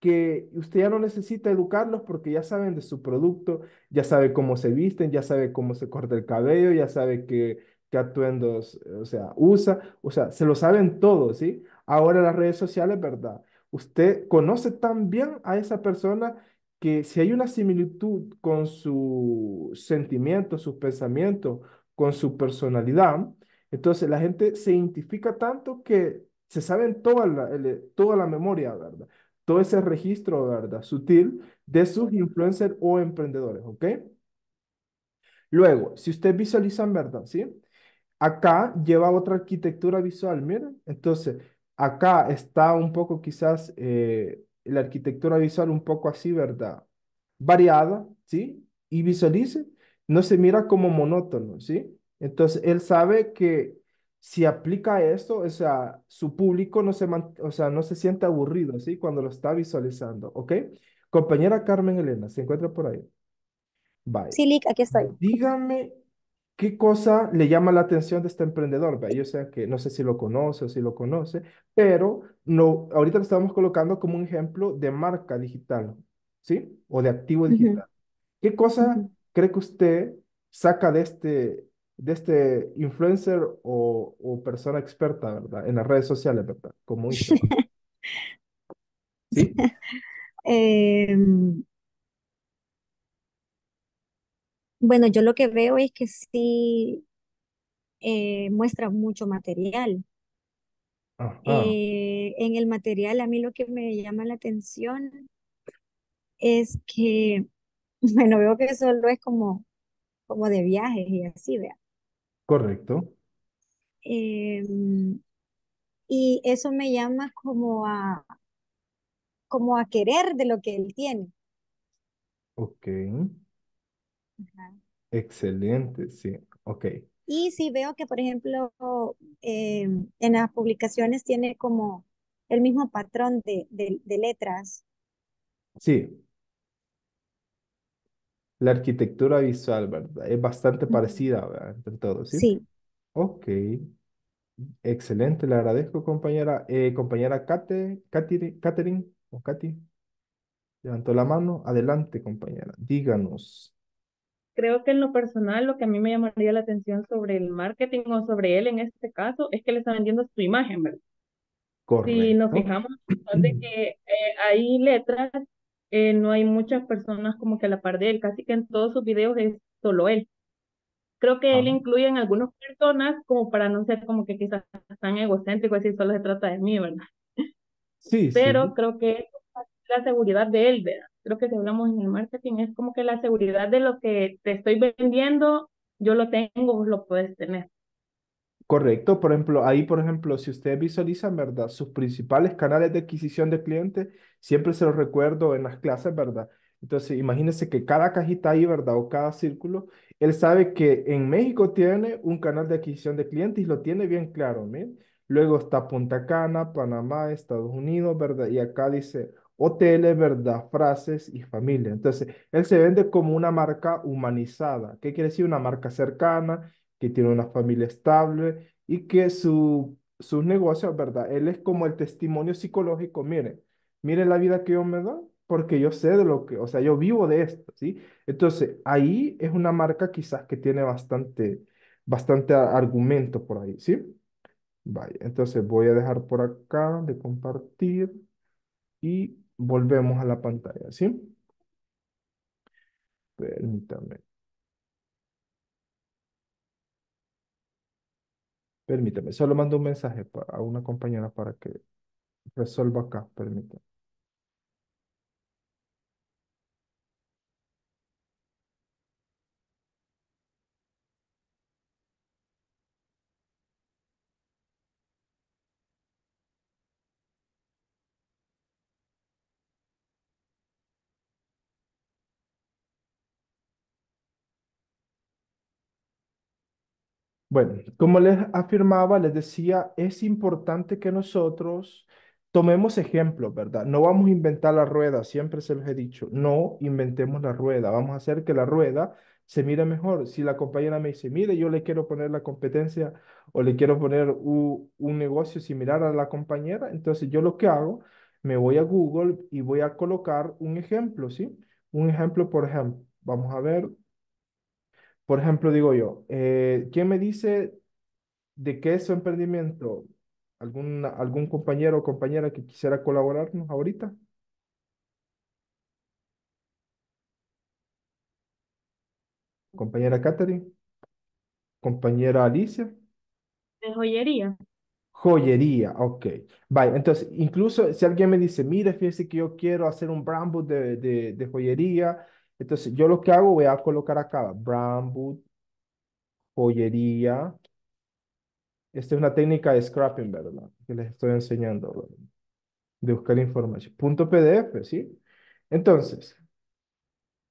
que usted ya no necesita educarlos porque ya saben de su producto, ya sabe cómo se visten, ya sabe cómo se corta el cabello, ya sabe qué, qué atuendos, o sea, usa, o sea, se lo saben todo, ¿sí? Ahora las redes sociales, ¿verdad? Usted conoce tan bien a esa persona que si hay una similitud con su sentimiento, sus pensamientos, con su personalidad, entonces la gente se identifica tanto que se saben toda la, toda la memoria, ¿verdad? todo ese registro, ¿verdad? Sutil de sus influencers o emprendedores, ¿ok? Luego, si ustedes visualizan, ¿verdad? ¿Sí? Acá lleva otra arquitectura visual, miren. Entonces, acá está un poco quizás eh, la arquitectura visual un poco así, ¿verdad? Variada, ¿sí? Y visualice, no se mira como monótono, ¿sí? Entonces, él sabe que si aplica esto, o sea, su público no se, o sea, no se siente aburrido, ¿sí? Cuando lo está visualizando, ¿ok? Compañera Carmen Elena, ¿se encuentra por ahí? Bye. Sí, Lick, aquí estoy. Dígame qué cosa le llama la atención de este emprendedor. o Yo sé que no sé si lo conoce o si lo conoce, pero no, ahorita lo estamos colocando como un ejemplo de marca digital, ¿sí? O de activo digital. ¿Qué cosa cree que usted saca de este de este influencer o, persona experta, ¿verdad? En las redes sociales, ¿verdad? Como ¿Sí? <laughs> Em, bueno, yo lo que veo es que sí eh, muestra mucho material. Eh, en el material, a mí lo que me llama la atención es que, <laughs> bueno, veo que solo es como, como de viajes y así, vea. Correcto. Em, y eso me llama como a, como a querer de lo que él tiene. Ok. Excelente, sí. Ok. Y si veo que, por ejemplo, em, en las publicaciones tiene como el mismo patrón de, de letras. Sí, la arquitectura visual, ¿verdad? Es bastante parecida, ¿verdad? Entre todos, ¿sí? Sí. Ok. Excelente, le agradezco, compañera. Eh, compañera Kate, Katherine, o Katy, levantó la mano. Adelante, compañera. Díganos. Creo que en lo personal lo que a mí me llamaría la atención sobre el marketing o sobre él en este caso es que le está vendiendo su imagen, ¿verdad? Si nos fijamos, de <clears throat> que eh, hay letras eh, no hay muchas personas como que a la par de él, casi que en todos sus videos es solo él. Creo que él ah. incluye en algunas personas como para no ser como que quizás tan egocéntrico, decir solo se trata de mí, ¿verdad? Sí. <laughs> Pero creo que la seguridad de él, ¿verdad? Creo que si hablamos en el marketing es como que la seguridad de lo que te estoy vendiendo, yo lo tengo, vos lo puedes tener. Correcto, por ejemplo, ahí, por ejemplo, si ustedes visualizan, ¿verdad? Sus principales canales de adquisición de clientes, siempre se los recuerdo en las clases, ¿verdad? Entonces, imagínense que cada cajita ahí, ¿verdad? O cada círculo, él sabe que en México tiene un canal de adquisición de clientes y lo tiene bien claro, ¿miren? Luego está Punta Cana, Panamá, Estados Unidos, ¿verdad? Y acá dice hoteles, ¿verdad? Frases y familia. Entonces, él se vende como una marca humanizada. ¿Qué quiere decir? Una marca cercana, que tiene una familia estable y que su, sus negocios, ¿verdad? Él es como el testimonio psicológico, miren, miren la vida que yo me doy, porque yo sé de lo que, o sea, yo vivo de esto, ¿sí? Entonces, ahí es una marca quizás que tiene bastante, bastante argumento por ahí, ¿sí? Vaya, entonces voy a dejar por acá de compartir y volvemos a la pantalla, ¿sí? Permítame. Permítame, solo mando un mensaje a una compañera para que resuelva acá, permítame. Bueno, como les afirmaba, les decía, es importante que nosotros tomemos ejemplos, ¿verdad? No vamos a inventar la rueda, siempre se los he dicho, no inventemos la rueda, vamos a hacer que la rueda se mire mejor. Si la compañera me dice, mire, yo le quiero poner la competencia o le quiero poner un, negocio similar a la compañera, entonces yo lo que hago, me voy a Google y voy a colocar un ejemplo, ¿sí? Un ejemplo, por ejemplo, vamos a ver, por ejemplo, digo yo, eh, ¿quién me dice de qué es su emprendimiento? ¿Algún, algún compañero o compañera que quisiera colaborarnos ahorita? Compañera Katherine, compañera Alicia. De joyería. Joyería, ok. Vale, entonces, incluso si alguien me dice, mire, fíjese que yo quiero hacer un brand de, de joyería entonces, yo lo que hago, voy a colocar acá boot, joyería. Esta es una técnica de scrapping, ¿verdad? Que les estoy enseñando, de buscar información. Punto PDF, pues, ¿sí? Entonces,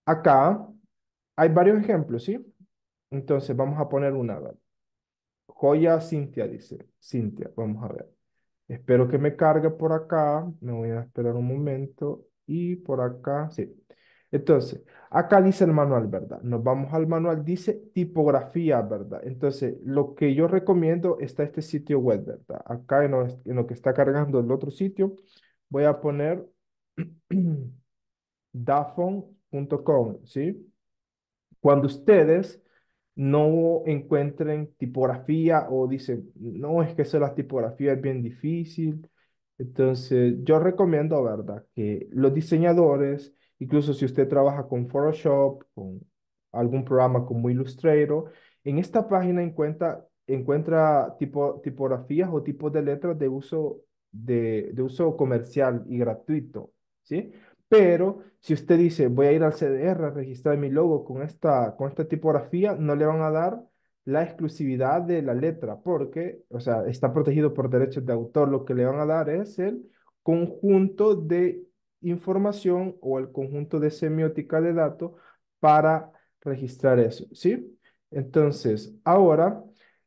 acá hay varios ejemplos, ¿sí? Entonces, vamos a poner una, Joya Cintia, dice. Cintia, vamos a ver. Espero que me cargue por acá. Me voy a esperar un momento. Y por acá, sí. Entonces, acá dice el manual, ¿verdad? Nos vamos al manual, dice tipografía, ¿verdad? Entonces, lo que yo recomiendo está este sitio web, ¿verdad? Acá en lo, que está cargando el otro sitio, voy a poner <clears throat> dafon.com, ¿sí? Cuando ustedes no encuentren tipografía o dicen, no, es que eso la tipografía es bien difícil. Entonces, yo recomiendo, ¿verdad? Que los diseñadores Incluso si usted trabaja con Photoshop, con algún programa como Illustrator, en esta página encuentra, encuentra tipo, tipografías o tipos de letras de uso, de, de uso comercial y gratuito, ¿sí? Pero si usted dice, voy a ir al CDR a registrar mi logo con esta, con esta tipografía, no le van a dar la exclusividad de la letra, porque, o sea, está protegido por derechos de autor. Lo que le van a dar es el conjunto de información o el conjunto de semiótica de datos para registrar eso, ¿sí? Entonces, ahora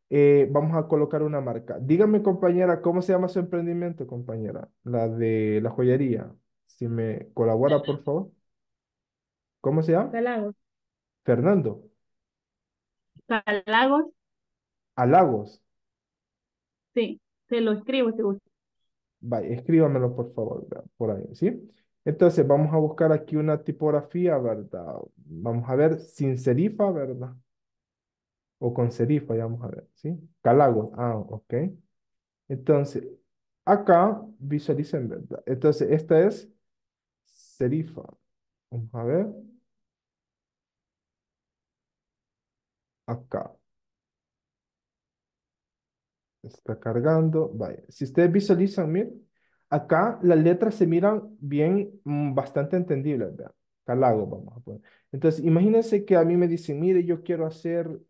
eh, vamos a colocar una marca. Dígame, compañera, ¿cómo se llama su emprendimiento, compañera? La de la joyería. Si me colabora, por favor. ¿Cómo se llama? Palagos. Fernando. Salagos. Alagos. Sí, te lo escribo si gusta. Vaya, escríbamelo, por favor, por ahí, ¿sí? Entonces vamos a buscar aquí una tipografía, ¿verdad? Vamos a ver sin serifa, ¿verdad? O con serifa, ya vamos a ver, ¿sí? Calago, ah, ok. Entonces, acá visualicen, ¿verdad? Entonces, esta es serifa. Vamos a ver. Acá. Está cargando, vaya. Si ustedes visualizan, miren Acá las letras se miran bien, mm, bastante entendibles, ¿verdad? vamos a poner. Entonces, imagínense que a mí me dicen, mire, yo quiero hacer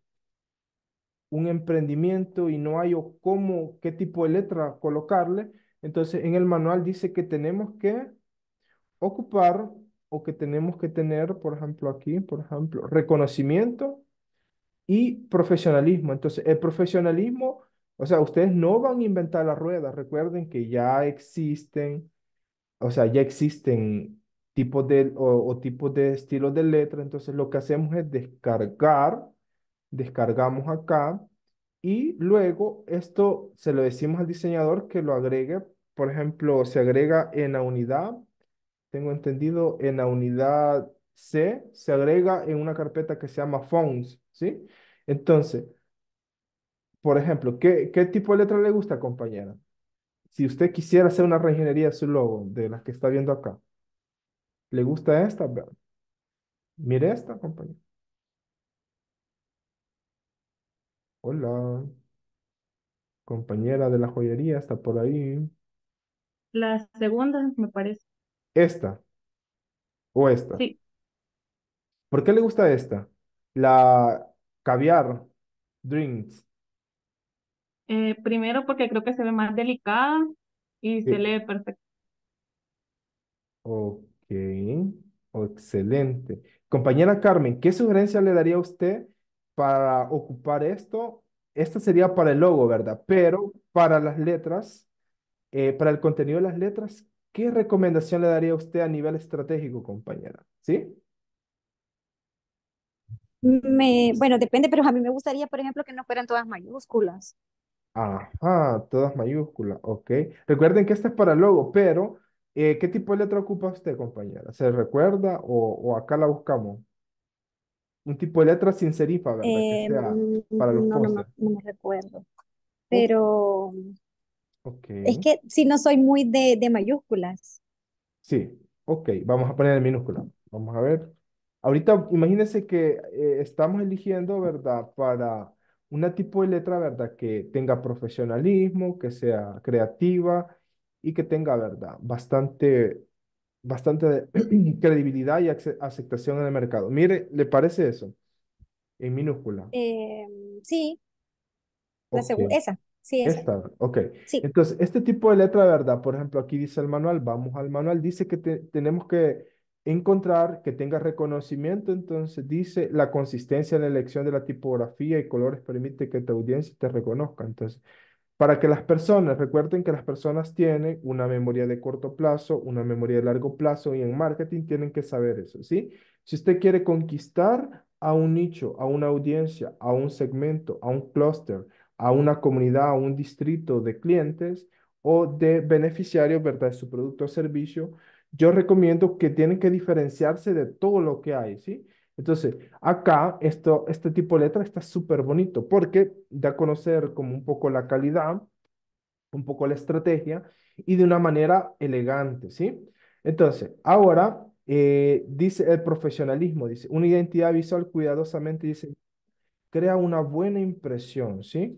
un emprendimiento y no hay cómo, qué tipo de letra colocarle. Entonces, en el manual dice que tenemos que ocupar o que tenemos que tener, por ejemplo, aquí, por ejemplo, reconocimiento y profesionalismo. Entonces, el profesionalismo o sea, ustedes no van a inventar la rueda. Recuerden que ya existen, o sea, ya existen tipos de, o, o tipos de estilos de letra. Entonces, lo que hacemos es descargar, descargamos acá y luego esto se lo decimos al diseñador que lo agregue. Por ejemplo, se agrega en la unidad, tengo entendido, en la unidad C, se agrega en una carpeta que se llama fonts, ¿sí? Entonces, por ejemplo, ¿qué, qué tipo de letra le gusta, compañera? Si usted quisiera hacer una reingeniería de su logo, de las que está viendo acá, ¿le gusta esta? Mire esta, compañera. Hola. Compañera de la joyería, está por ahí. La segunda, me parece. ¿Esta? ¿O esta? Sí. ¿Por qué le gusta esta? La caviar drinks. Eh, primero porque creo que se ve más delicada y se lee perfecto. Ok, oh, excelente. Compañera Carmen, ¿qué sugerencia le daría a usted para ocupar esto? Esta sería para el logo, ¿verdad? Pero para las letras, eh, para el contenido de las letras, ¿qué recomendación le daría usted a nivel estratégico, compañera? ¿Sí? Me, bueno, depende, pero a mí me gustaría, por ejemplo, que no fueran todas mayúsculas. Ajá, todas mayúsculas, ok. Recuerden que este es para logo, pero eh, ¿qué tipo de letra ocupa usted, compañera? ¿Se recuerda o, acá la buscamos? Un tipo de letra sin serifa, ¿verdad? Que em, sea mm, para los no, no, me- no me recuerdo. Ok. Pero es que si no soy muy de, de mayúsculas. Sí, ok, vamos a poner en minúscula. Vamos a ver. Ahorita imagínense que eh, estamos eligiendo, ¿verdad? Para un tipo de letra, ¿verdad? Que tenga profesionalismo, que sea creativa y que tenga, ¿verdad? Bastante, bastante <clears throat> credibilidad y aceptación en el mercado. Mire, ¿le parece eso? En minúscula. Eh, sí. La Esa. Sí, ok. Entonces, este tipo de letra, ¿verdad? Por ejemplo, aquí dice el manual, vamos al manual, dice que tenemos que encontrar que tenga reconocimiento, entonces dice la consistencia en la elección de la tipografía y colores permite que tu audiencia te reconozca. Entonces, para que las personas, recuerden que las personas tienen una memoria de corto plazo, una memoria de largo plazo y en marketing tienen que saber eso, ¿sí? Si usted quiere conquistar a un nicho, a una audiencia, a un segmento, a un clúster, a una comunidad, a un distrito de clientes o de beneficiarios, ¿verdad? De su producto o servicio, yo recomiendo que tienen que diferenciarse de todo lo que hay, ¿sí? Entonces, acá esto, este tipo de letra está súper bonito porque da a conocer como un poco la calidad, un poco la estrategia y de una manera elegante, ¿sí? Entonces, ahora eh, dice el profesionalismo, dice una identidad visual cuidadosamente, dice, crea una buena impresión, ¿sí?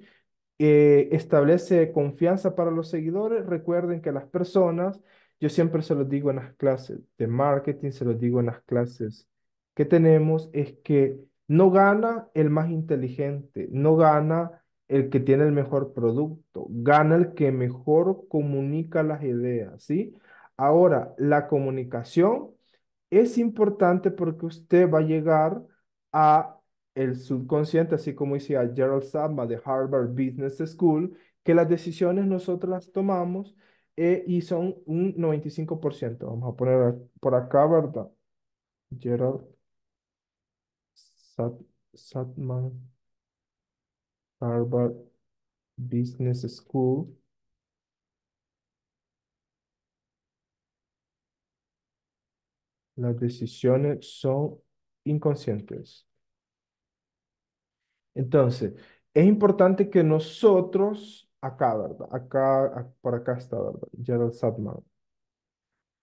Eh, establece confianza para los seguidores. Recuerden que las personas yo siempre se lo digo en las clases de marketing, se lo digo en las clases que tenemos, es que no gana el más inteligente, no gana el que tiene el mejor producto, gana el que mejor comunica las ideas, ¿sí? Ahora, la comunicación es importante porque usted va a llegar a el subconsciente, así como decía Gerald Samba de Harvard Business School, que las decisiones nosotras las tomamos e y son un 95%. Vamos a poner por acá, ¿verdad? Gerald Satman, Harvard Business School. Las decisiones son inconscientes. Entonces, es importante que nosotros acá, ¿verdad? Acá, por acá está, ¿verdad? Gerald Sadman.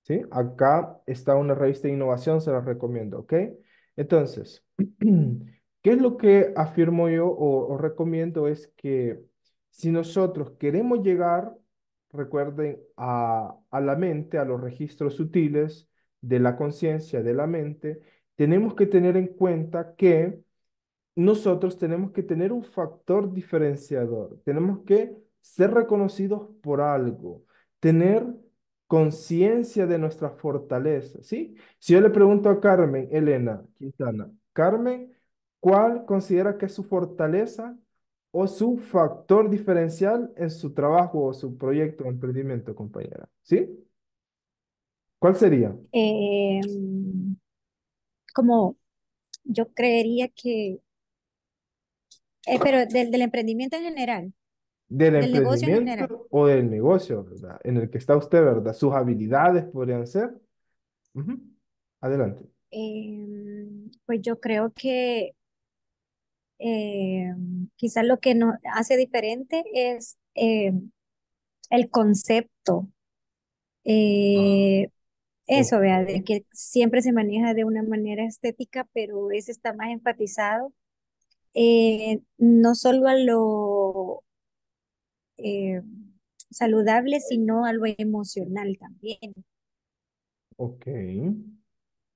¿Sí? Acá está una revista de innovación, se la recomiendo, ¿ok? Entonces, <clears throat> ¿qué es lo que afirmo yo o, o recomiendo? Es que si nosotros queremos llegar, recuerden, a, a la mente, a los registros sutiles de la conciencia, de la mente, tenemos que tener en cuenta que nosotros tenemos que tener un factor diferenciador, tenemos que ser reconocidos por algo, tener conciencia de nuestra fortaleza, ¿sí? Si yo le pregunto a Carmen, Elena, Quintana, Carmen, ¿cuál considera que es su fortaleza o su factor diferencial en su trabajo o su proyecto o emprendimiento, compañera? ¿Sí? ¿Cuál sería? Em, como yo creería que, eh, pero del emprendimiento en general del, del emprendimiento o del negocio, ¿verdad? En el que está usted, ¿verdad? Sus habilidades podrían ser. Adelante. Em, pues yo creo que em, quizás lo que nos hace diferente es em, el concepto. Eh, ah, eso, vea, que siempre se maneja de una manera estética, pero ese está más enfatizado, eh, no solo a lo, eh, saludable, sino algo emocional también. Ok.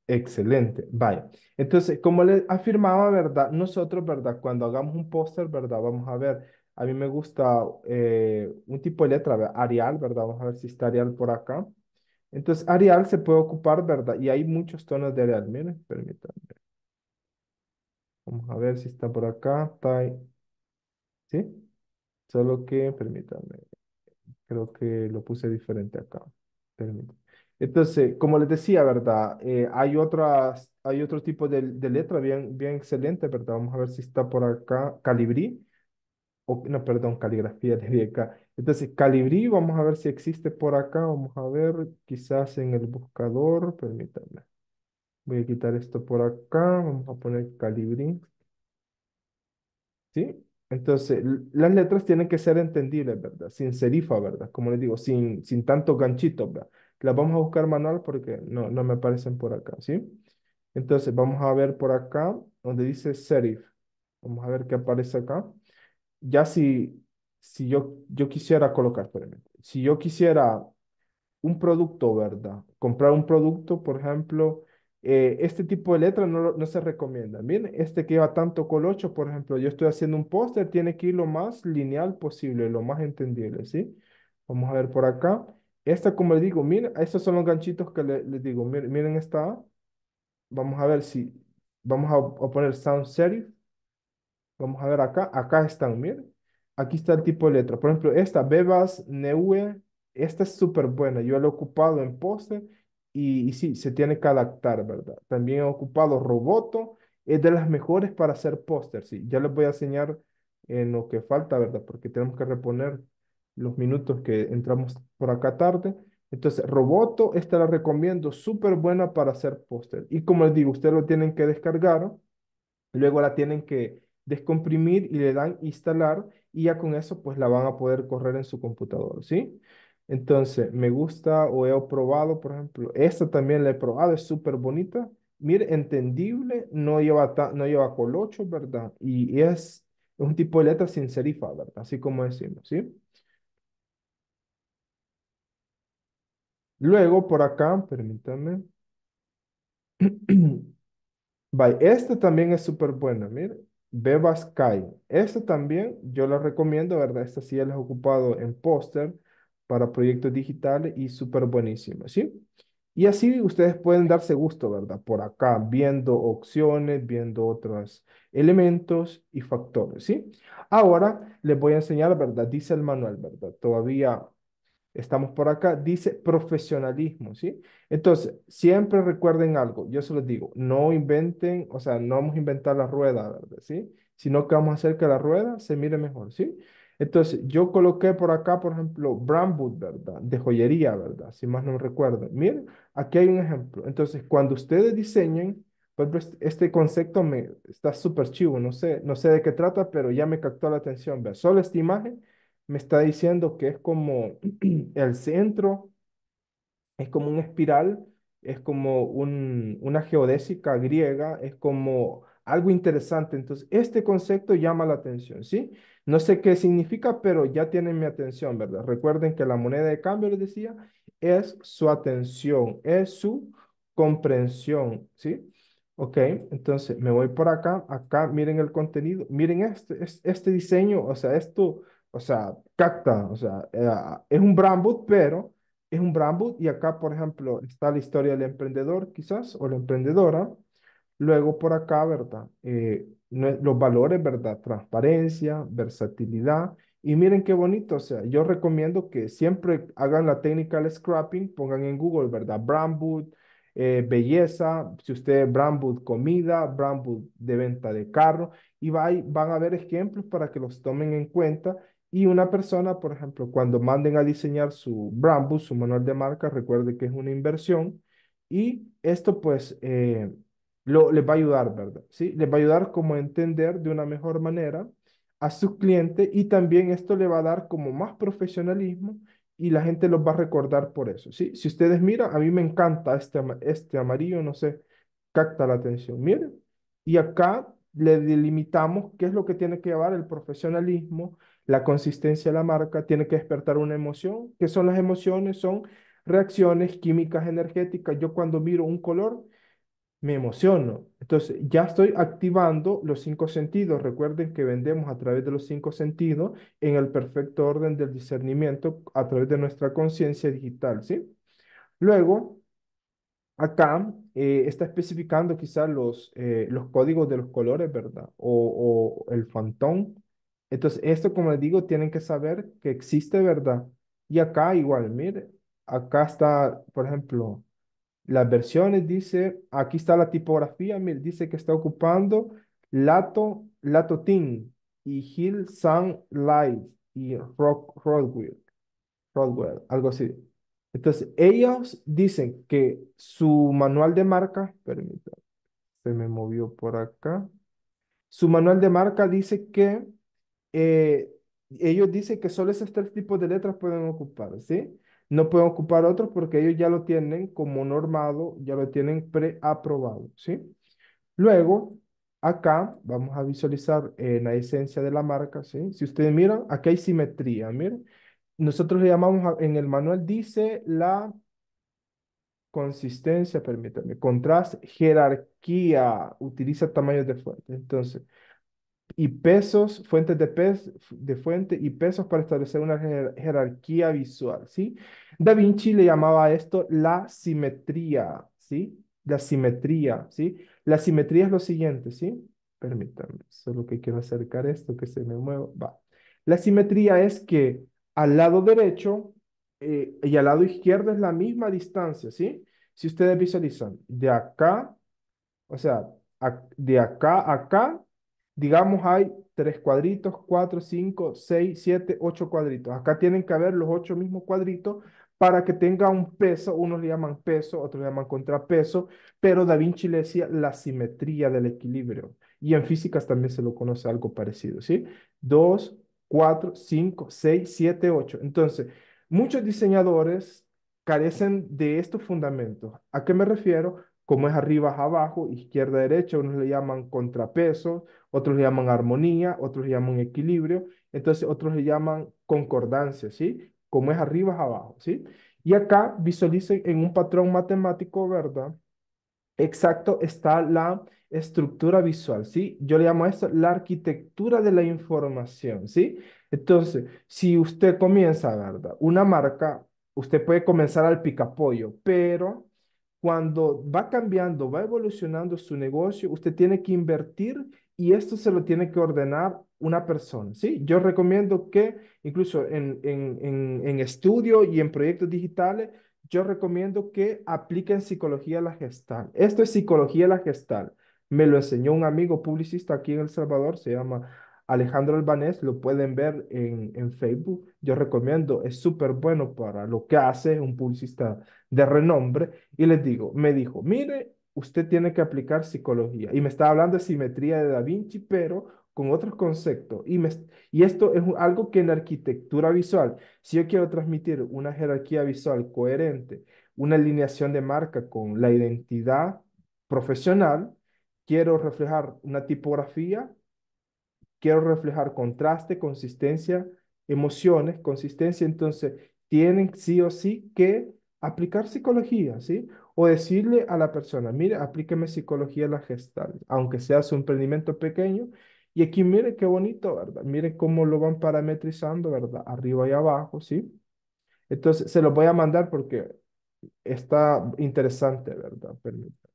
Excelente, vaya. Entonces, como les afirmaba, ¿verdad? Nosotros, ¿verdad? Cuando hagamos un póster, ¿verdad? Vamos a ver, a mí me gusta eh, un tipo de letra, Arial, ¿verdad? Vamos a ver si está Arial por acá. Entonces, Arial se puede ocupar, ¿verdad? Y hay muchos tonos de Arial. Miren, permítanme. Vamos a ver si está por acá. Está ¿Sí? Solo que, permítanme, creo que lo puse diferente acá. Permítanme. Entonces, como les decía, ¿verdad? Eh, hay otras, hay otro tipo de, letra bien, bien excelente, ¿verdad? Vamos a ver si está por acá, calibrí. O, no, perdón, caligrafía de <laughs> acá. Entonces, calibrí, vamos a ver si existe por acá. Vamos a ver, quizás en el buscador, permítanme. Voy a quitar esto por acá, vamos a poner calibrí. ¿Sí? Entonces, las letras tienen que ser entendibles, ¿verdad? Sin serifa, ¿verdad? Como les digo, sin, sin tantos ganchitos, ¿verdad? Las vamos a buscar manual porque no, me aparecen por acá, ¿sí? Entonces, vamos a ver por acá donde dice serif. Vamos a ver qué aparece acá. Ya si, si yo, yo quisiera colocar, ejemplo, si yo quisiera un producto, ¿verdad? Comprar un producto, por ejemplo, eh, este tipo de letra no, no se recomienda. Miren, este que lleva tanto colocho, por ejemplo, yo estoy haciendo un póster, tiene que ir lo más lineal posible, lo más entendible, ¿sí? Vamos a ver por acá. Esta, como les digo, miren, estos son los ganchitos que le, les digo. Miren, esta Vamos a ver si, vamos a, poner Sound serif. Vamos a ver acá, acá están, miren. Aquí está el tipo de letra. Por ejemplo, esta, bebas, neue, esta es súper buena. Yo la he ocupado en póster y, sí, se tiene que adaptar, ¿verdad? También he ocupado Roboto, es de las mejores para hacer póster, sí. Ya les voy a enseñar en lo que falta, ¿verdad? Porque tenemos que reponer los minutos que entramos por acá tarde. Entonces, Roboto, esta la recomiendo, súper buena para hacer póster. Y como les digo, ustedes lo tienen que descargar, luego la tienen que descomprimir y le dan instalar y ya con eso pues la van a poder correr en su computador, ¿sí? Entonces, me gusta o he probado, por ejemplo, esta también la he probado, es súper bonita. Mire, entendible, no lleva, no lleva colocho, ¿verdad? Y es, un tipo de letra sin serifa, ¿verdad? Así como decimos, ¿sí? Luego, por acá, permítanme. Bye. <clears throat> Esta también es súper buena, mire. Bebas Kai. Esta también yo la recomiendo, ¿verdad? Esta sí ya la he ocupado en póster para proyectos digitales y súper buenísimo, ¿sí? Y así ustedes pueden darse gusto, ¿verdad? Por acá, viendo opciones, viendo otros elementos y factores, ¿sí? Ahora les voy a enseñar, ¿verdad? Dice el manual, ¿verdad? Todavía estamos por acá, dice profesionalismo, ¿sí? Entonces, siempre recuerden algo, yo se los digo, no inventen, o sea, no vamos a inventar la rueda, ¿verdad? ¿Sí? Sino que vamos a hacer que la rueda se mire mejor, ¿sí? sí entonces, yo coloqué por acá, por ejemplo, Bramboot, ¿verdad? De joyería, ¿verdad? Si más no me recuerdo. Miren, aquí hay un ejemplo. Entonces, cuando ustedes diseñen, este, este concepto me está súper chivo, no sé, no sé de qué trata, pero ya me captó la atención. ¿verdad? Solo esta imagen me está diciendo que es como <clears throat> el centro, es como una espiral, es como una geodésica griega, es como algo interesante. Entonces, este concepto llama la atención, ¿sí? No sé qué significa, pero ya tienen mi atención, ¿verdad? Recuerden que la moneda de cambio, les decía, es su atención, es su comprensión, ¿sí? Ok, entonces me voy por acá, acá miren el contenido, miren este, este diseño, o sea, esto, o sea, cacta, o sea, eh, es un brand boot, pero es un brand boot y acá, por ejemplo, está la historia del emprendedor quizás o la emprendedora Luego por acá, ¿verdad? Eh, los valores, ¿verdad? Transparencia, versatilidad. Y miren qué bonito, o sea, yo recomiendo que siempre hagan la técnica del scrapping, pongan en Google, ¿verdad? Bramboot, eh, belleza, si usted brand Bramboot comida, brand de venta de carro, y va, van a ver ejemplos para que los tomen en cuenta. Y una persona, por ejemplo, cuando manden a diseñar su Bramboot, su manual de marca, recuerde que es una inversión. Y esto pues... Eh, lo, les va a ayudar, ¿verdad? ¿Sí? Les va a ayudar como a entender de una mejor manera a su cliente y también esto le va a dar como más profesionalismo y la gente los va a recordar por eso, ¿sí? Si ustedes miran, a mí me encanta este, este amarillo, no sé, capta la atención, miren. Y acá le delimitamos qué es lo que tiene que llevar el profesionalismo, la consistencia de la marca, tiene que despertar una emoción. ¿Qué son las emociones? Son reacciones químicas energéticas. Yo cuando miro un color, me emociono. Entonces, ya estoy activando los cinco sentidos. Recuerden que vendemos a través de los cinco sentidos en el perfecto orden del discernimiento a través de nuestra conciencia digital, ¿sí? Luego, acá eh, está especificando quizás los, eh, los códigos de los colores, ¿verdad? O, o el fantón. Entonces, esto, como les digo, tienen que saber que existe, ¿verdad? Y acá igual, mire, acá está, por ejemplo, las versiones, dice, aquí está la tipografía, dice que está ocupando Lato, Lato Team, y Hill Sun Light y Rock, Rodwell, Rodwell, algo así. Entonces, ellos dicen que su manual de marca, permítanme, se me movió por acá. Su manual de marca dice que eh, ellos dicen que solo esos tres tipos de letras pueden ocupar, ¿sí? no pueden ocupar otro porque ellos ya lo tienen como normado, ya lo tienen preaprobado, ¿sí? Luego, acá vamos a visualizar la esencia de la marca, ¿sí? Si ustedes miran, aquí hay simetría, miren. Nosotros le llamamos, en el manual dice la consistencia, permítanme, contraste, jerarquía, utiliza tamaños de fuente, Entonces, y pesos, fuentes de, pes de fuente y pesos para establecer una jerarquía visual, ¿sí? Da Vinci le llamaba esto la simetría, ¿sí? La simetría, ¿sí? La simetría es lo siguiente, ¿sí? Permítanme, solo que quiero acercar esto, que se me mueva, La simetría es que al lado derecho eh, y al lado izquierdo es la misma distancia, ¿sí? Si ustedes visualizan de acá, o sea, de acá a acá, Digamos, hay tres cuadritos, cuatro, cinco, seis, siete, ocho cuadritos. Acá tienen que haber los ocho mismos cuadritos para que tenga un peso, unos le llaman peso, otros le llaman contrapeso, pero Da Vinci le decía la simetría del equilibrio. Y en físicas también se lo conoce algo parecido, ¿sí? Dos, cuatro, cinco, seis, siete, ocho. Entonces, muchos diseñadores carecen de estos fundamentos. ¿A qué me refiero? como es arriba abajo, izquierda derecha, unos le llaman contrapeso, otros le llaman armonía, otros le llaman equilibrio, entonces otros le llaman concordancia, ¿sí? Como es arriba abajo, ¿sí? Y acá visualicen en un patrón matemático, ¿verdad? Exacto, está la estructura visual, ¿sí? Yo le llamo a esto la arquitectura de la información, ¿sí? Entonces, si usted comienza, ¿verdad? Una marca, usted puede comenzar al picapollo, pero cuando va cambiando, va evolucionando su negocio, usted tiene que invertir y esto se lo tiene que ordenar una persona, ¿sí? Yo recomiendo que, incluso en, en, en, en estudio y en proyectos digitales, yo recomiendo que apliquen psicología a la gestal. Esto es psicología a la gestal. Me lo enseñó un amigo publicista aquí en El Salvador, se llama Alejandro Albanés, lo pueden ver en, en Facebook. Yo recomiendo, es súper bueno para lo que hace, es un publicista de renombre. Y les digo, me dijo, mire, usted tiene que aplicar psicología. Y me estaba hablando de simetría de Da Vinci, pero con otros conceptos. Y, me, y esto es algo que en la arquitectura visual, si yo quiero transmitir una jerarquía visual coherente, una alineación de marca con la identidad profesional, quiero reflejar una tipografía quiero reflejar contraste, consistencia, emociones, consistencia, entonces tienen sí o sí que aplicar psicología, ¿sí? O decirle a la persona, mire, aplíqueme psicología a la gestal, aunque sea su emprendimiento pequeño. Y aquí mire qué bonito, ¿verdad? Miren cómo lo van parametrizando, ¿verdad? Arriba y abajo, ¿sí? Entonces, se lo voy a mandar porque está interesante, ¿verdad?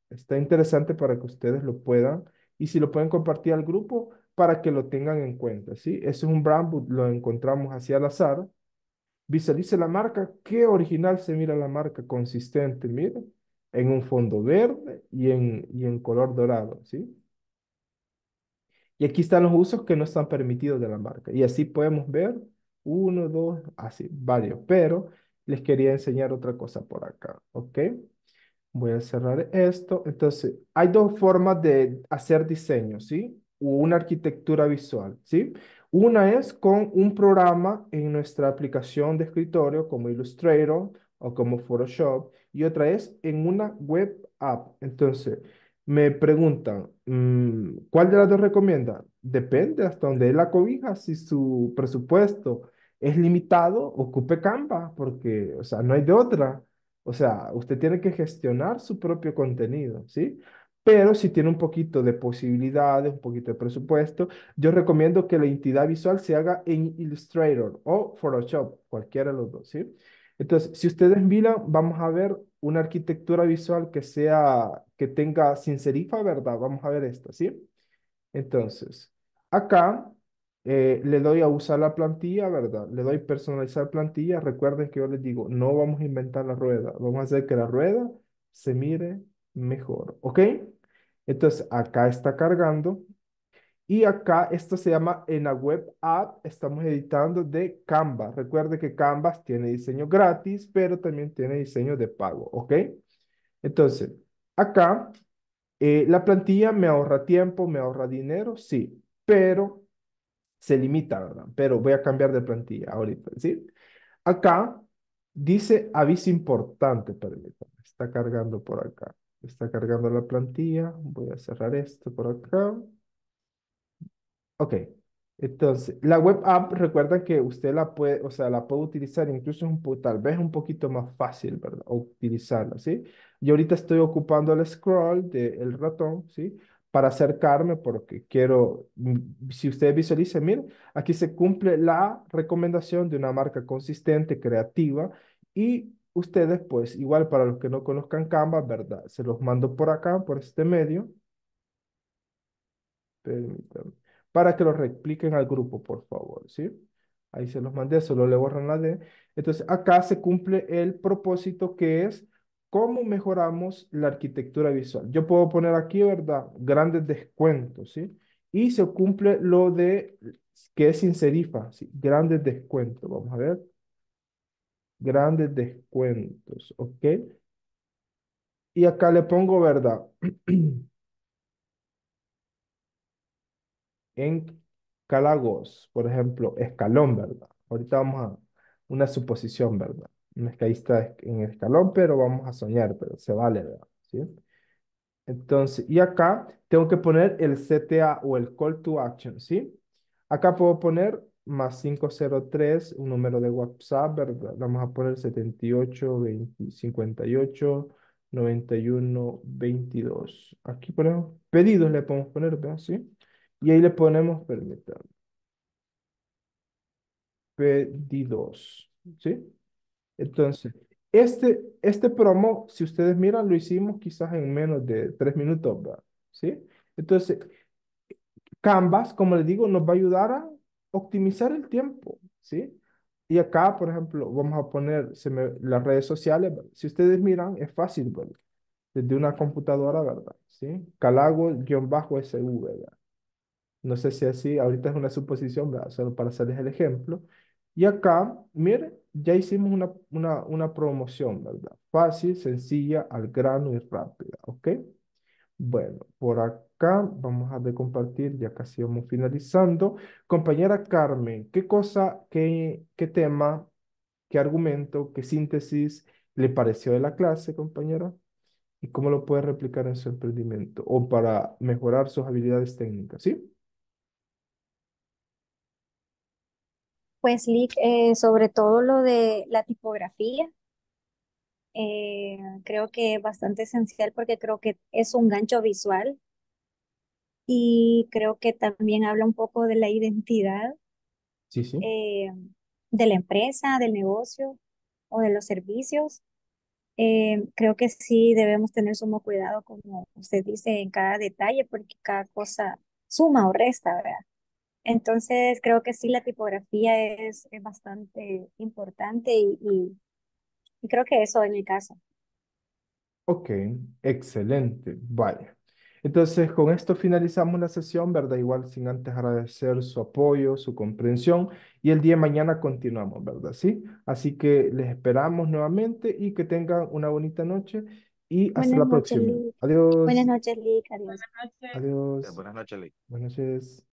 Está interesante para que ustedes lo puedan. Y si lo pueden compartir al grupo, para que lo tengan en cuenta, ¿sí? Ese es un brand boot, lo encontramos así al azar. Visualice la marca, qué original se mira la marca, consistente, mire, en un fondo verde y en, y en color dorado, ¿sí? Y aquí están los usos que no están permitidos de la marca. Y así podemos ver uno, dos, así, varios. Pero les quería enseñar otra cosa por acá, ¿ok? Voy a cerrar esto. Entonces, hay dos formas de hacer diseño, ¿sí? una arquitectura visual, ¿sí? Una es con un programa en nuestra aplicación de escritorio como Illustrator o como Photoshop y otra es en una web app. Entonces, me preguntan, mm, ¿cuál de las dos recomienda? Depende hasta donde es la cobija, si su presupuesto es limitado, ocupe Canva, porque, o sea, no hay de otra. O sea, usted tiene que gestionar su propio contenido, ¿sí? Pero si tiene un poquito de posibilidades, un poquito de presupuesto, yo recomiendo que la entidad visual se haga en Illustrator o Photoshop, cualquiera de los dos, ¿sí? Entonces, si ustedes miran, vamos a ver una arquitectura visual que sea, que tenga sin serifa, ¿verdad? Vamos a ver esta, ¿sí? Entonces, acá eh, le doy a usar la plantilla, ¿verdad? Le doy personalizar plantilla. Recuerden que yo les digo, no vamos a inventar la rueda, vamos a hacer que la rueda se mire mejor, ¿ok? Entonces, acá está cargando. Y acá, esto se llama en la web app, estamos editando de Canva. Recuerde que Canva tiene diseño gratis, pero también tiene diseño de pago, ¿ok? Entonces, acá, eh, la plantilla me ahorra tiempo, me ahorra dinero, sí, pero se limita, ¿verdad? Pero voy a cambiar de plantilla ahorita, ¿sí? Acá dice aviso importante, permítame, está cargando por acá. Está cargando la plantilla. Voy a cerrar esto por acá. Ok. Entonces, la web app, recuerda que usted la puede, o sea, la puede utilizar incluso un, tal vez un poquito más fácil, ¿verdad? Utilizarla, ¿sí? Yo ahorita estoy ocupando el scroll del ratón, ¿sí? Para acercarme porque quiero, mm, si usted visualiza, miren, aquí se cumple la recomendación de una marca consistente, creativa y Ustedes, pues igual para los que no conozcan Canva, ¿verdad? Se los mando por acá, por este medio. Permítanme. Para que lo repliquen al grupo, por favor, ¿sí? Ahí se los mandé, solo le borran la D. Entonces, acá se cumple el propósito que es cómo mejoramos la arquitectura visual. Yo puedo poner aquí, ¿verdad? Grandes descuentos, ¿sí? Y se cumple lo de que es sin serifa, ¿sí? Grandes descuentos, vamos a ver grandes descuentos, ¿ok? Y acá le pongo, ¿verdad? <clears throat> en Calagos, por ejemplo, escalón, ¿verdad? Ahorita vamos a una suposición, ¿verdad? No es en escalón, pero vamos a soñar, pero se vale, ¿verdad? ¿Sí? Entonces, y acá tengo que poner el CTA o el call to action, ¿sí? Acá puedo poner más 503, un número de WhatsApp, ¿verdad? Vamos a poner 78 58 91 22. Aquí ponemos pedidos, le podemos poner, ¿verdad? ¿Sí? Y ahí le ponemos, permítanme, pedidos, ¿sí? Entonces, este, este promo, si ustedes miran, lo hicimos quizás en menos de tres minutos, ¿verdad? ¿Sí? Entonces, Canvas, como les digo, nos va a ayudar a optimizar el tiempo, ¿sí? Y acá, por ejemplo, vamos a poner las redes sociales. Si ustedes miran, es fácil, ¿verdad? Pues, desde una computadora, ¿verdad? ¿Sí? Calago-SV, ¿verdad? No sé si así, ahorita es una suposición, ¿verdad? Solo para hacerles el ejemplo. Y acá, miren, ya hicimos una, una, una promoción, ¿verdad? Fácil, sencilla, al grano y rápida, ¿ok? Bueno, por acá vamos a compartir, ya casi vamos finalizando. Compañera Carmen, ¿qué cosa, qué, qué tema, qué argumento, qué síntesis le pareció de la clase, compañera? ¿Y cómo lo puede replicar en su emprendimiento o para mejorar sus habilidades técnicas? ¿Sí? Pues, Lick, eh, sobre todo lo de la tipografía, eh, creo que es bastante esencial porque creo que es un gancho visual y creo que también habla un poco de la identidad eh, de la empresa, del negocio o de los servicios. Eh, creo que sí debemos tener sumo cuidado, como usted dice, en cada detalle, porque cada cosa suma o resta, ¿verdad? Entonces, creo que sí, la tipografía es, es bastante importante y, y, y creo que eso es mi caso. Ok, excelente. Vaya. Entonces, con esto finalizamos la sesión, ¿verdad? Igual sin antes agradecer su apoyo, su comprensión y el día de mañana continuamos, ¿verdad? Sí. Así que les esperamos nuevamente y que tengan una bonita noche y hasta la próxima. Adiós. Buenas noches, Lick. Adiós. Buenas noches. Adiós. Buenas noches, Lick. Buenas noches.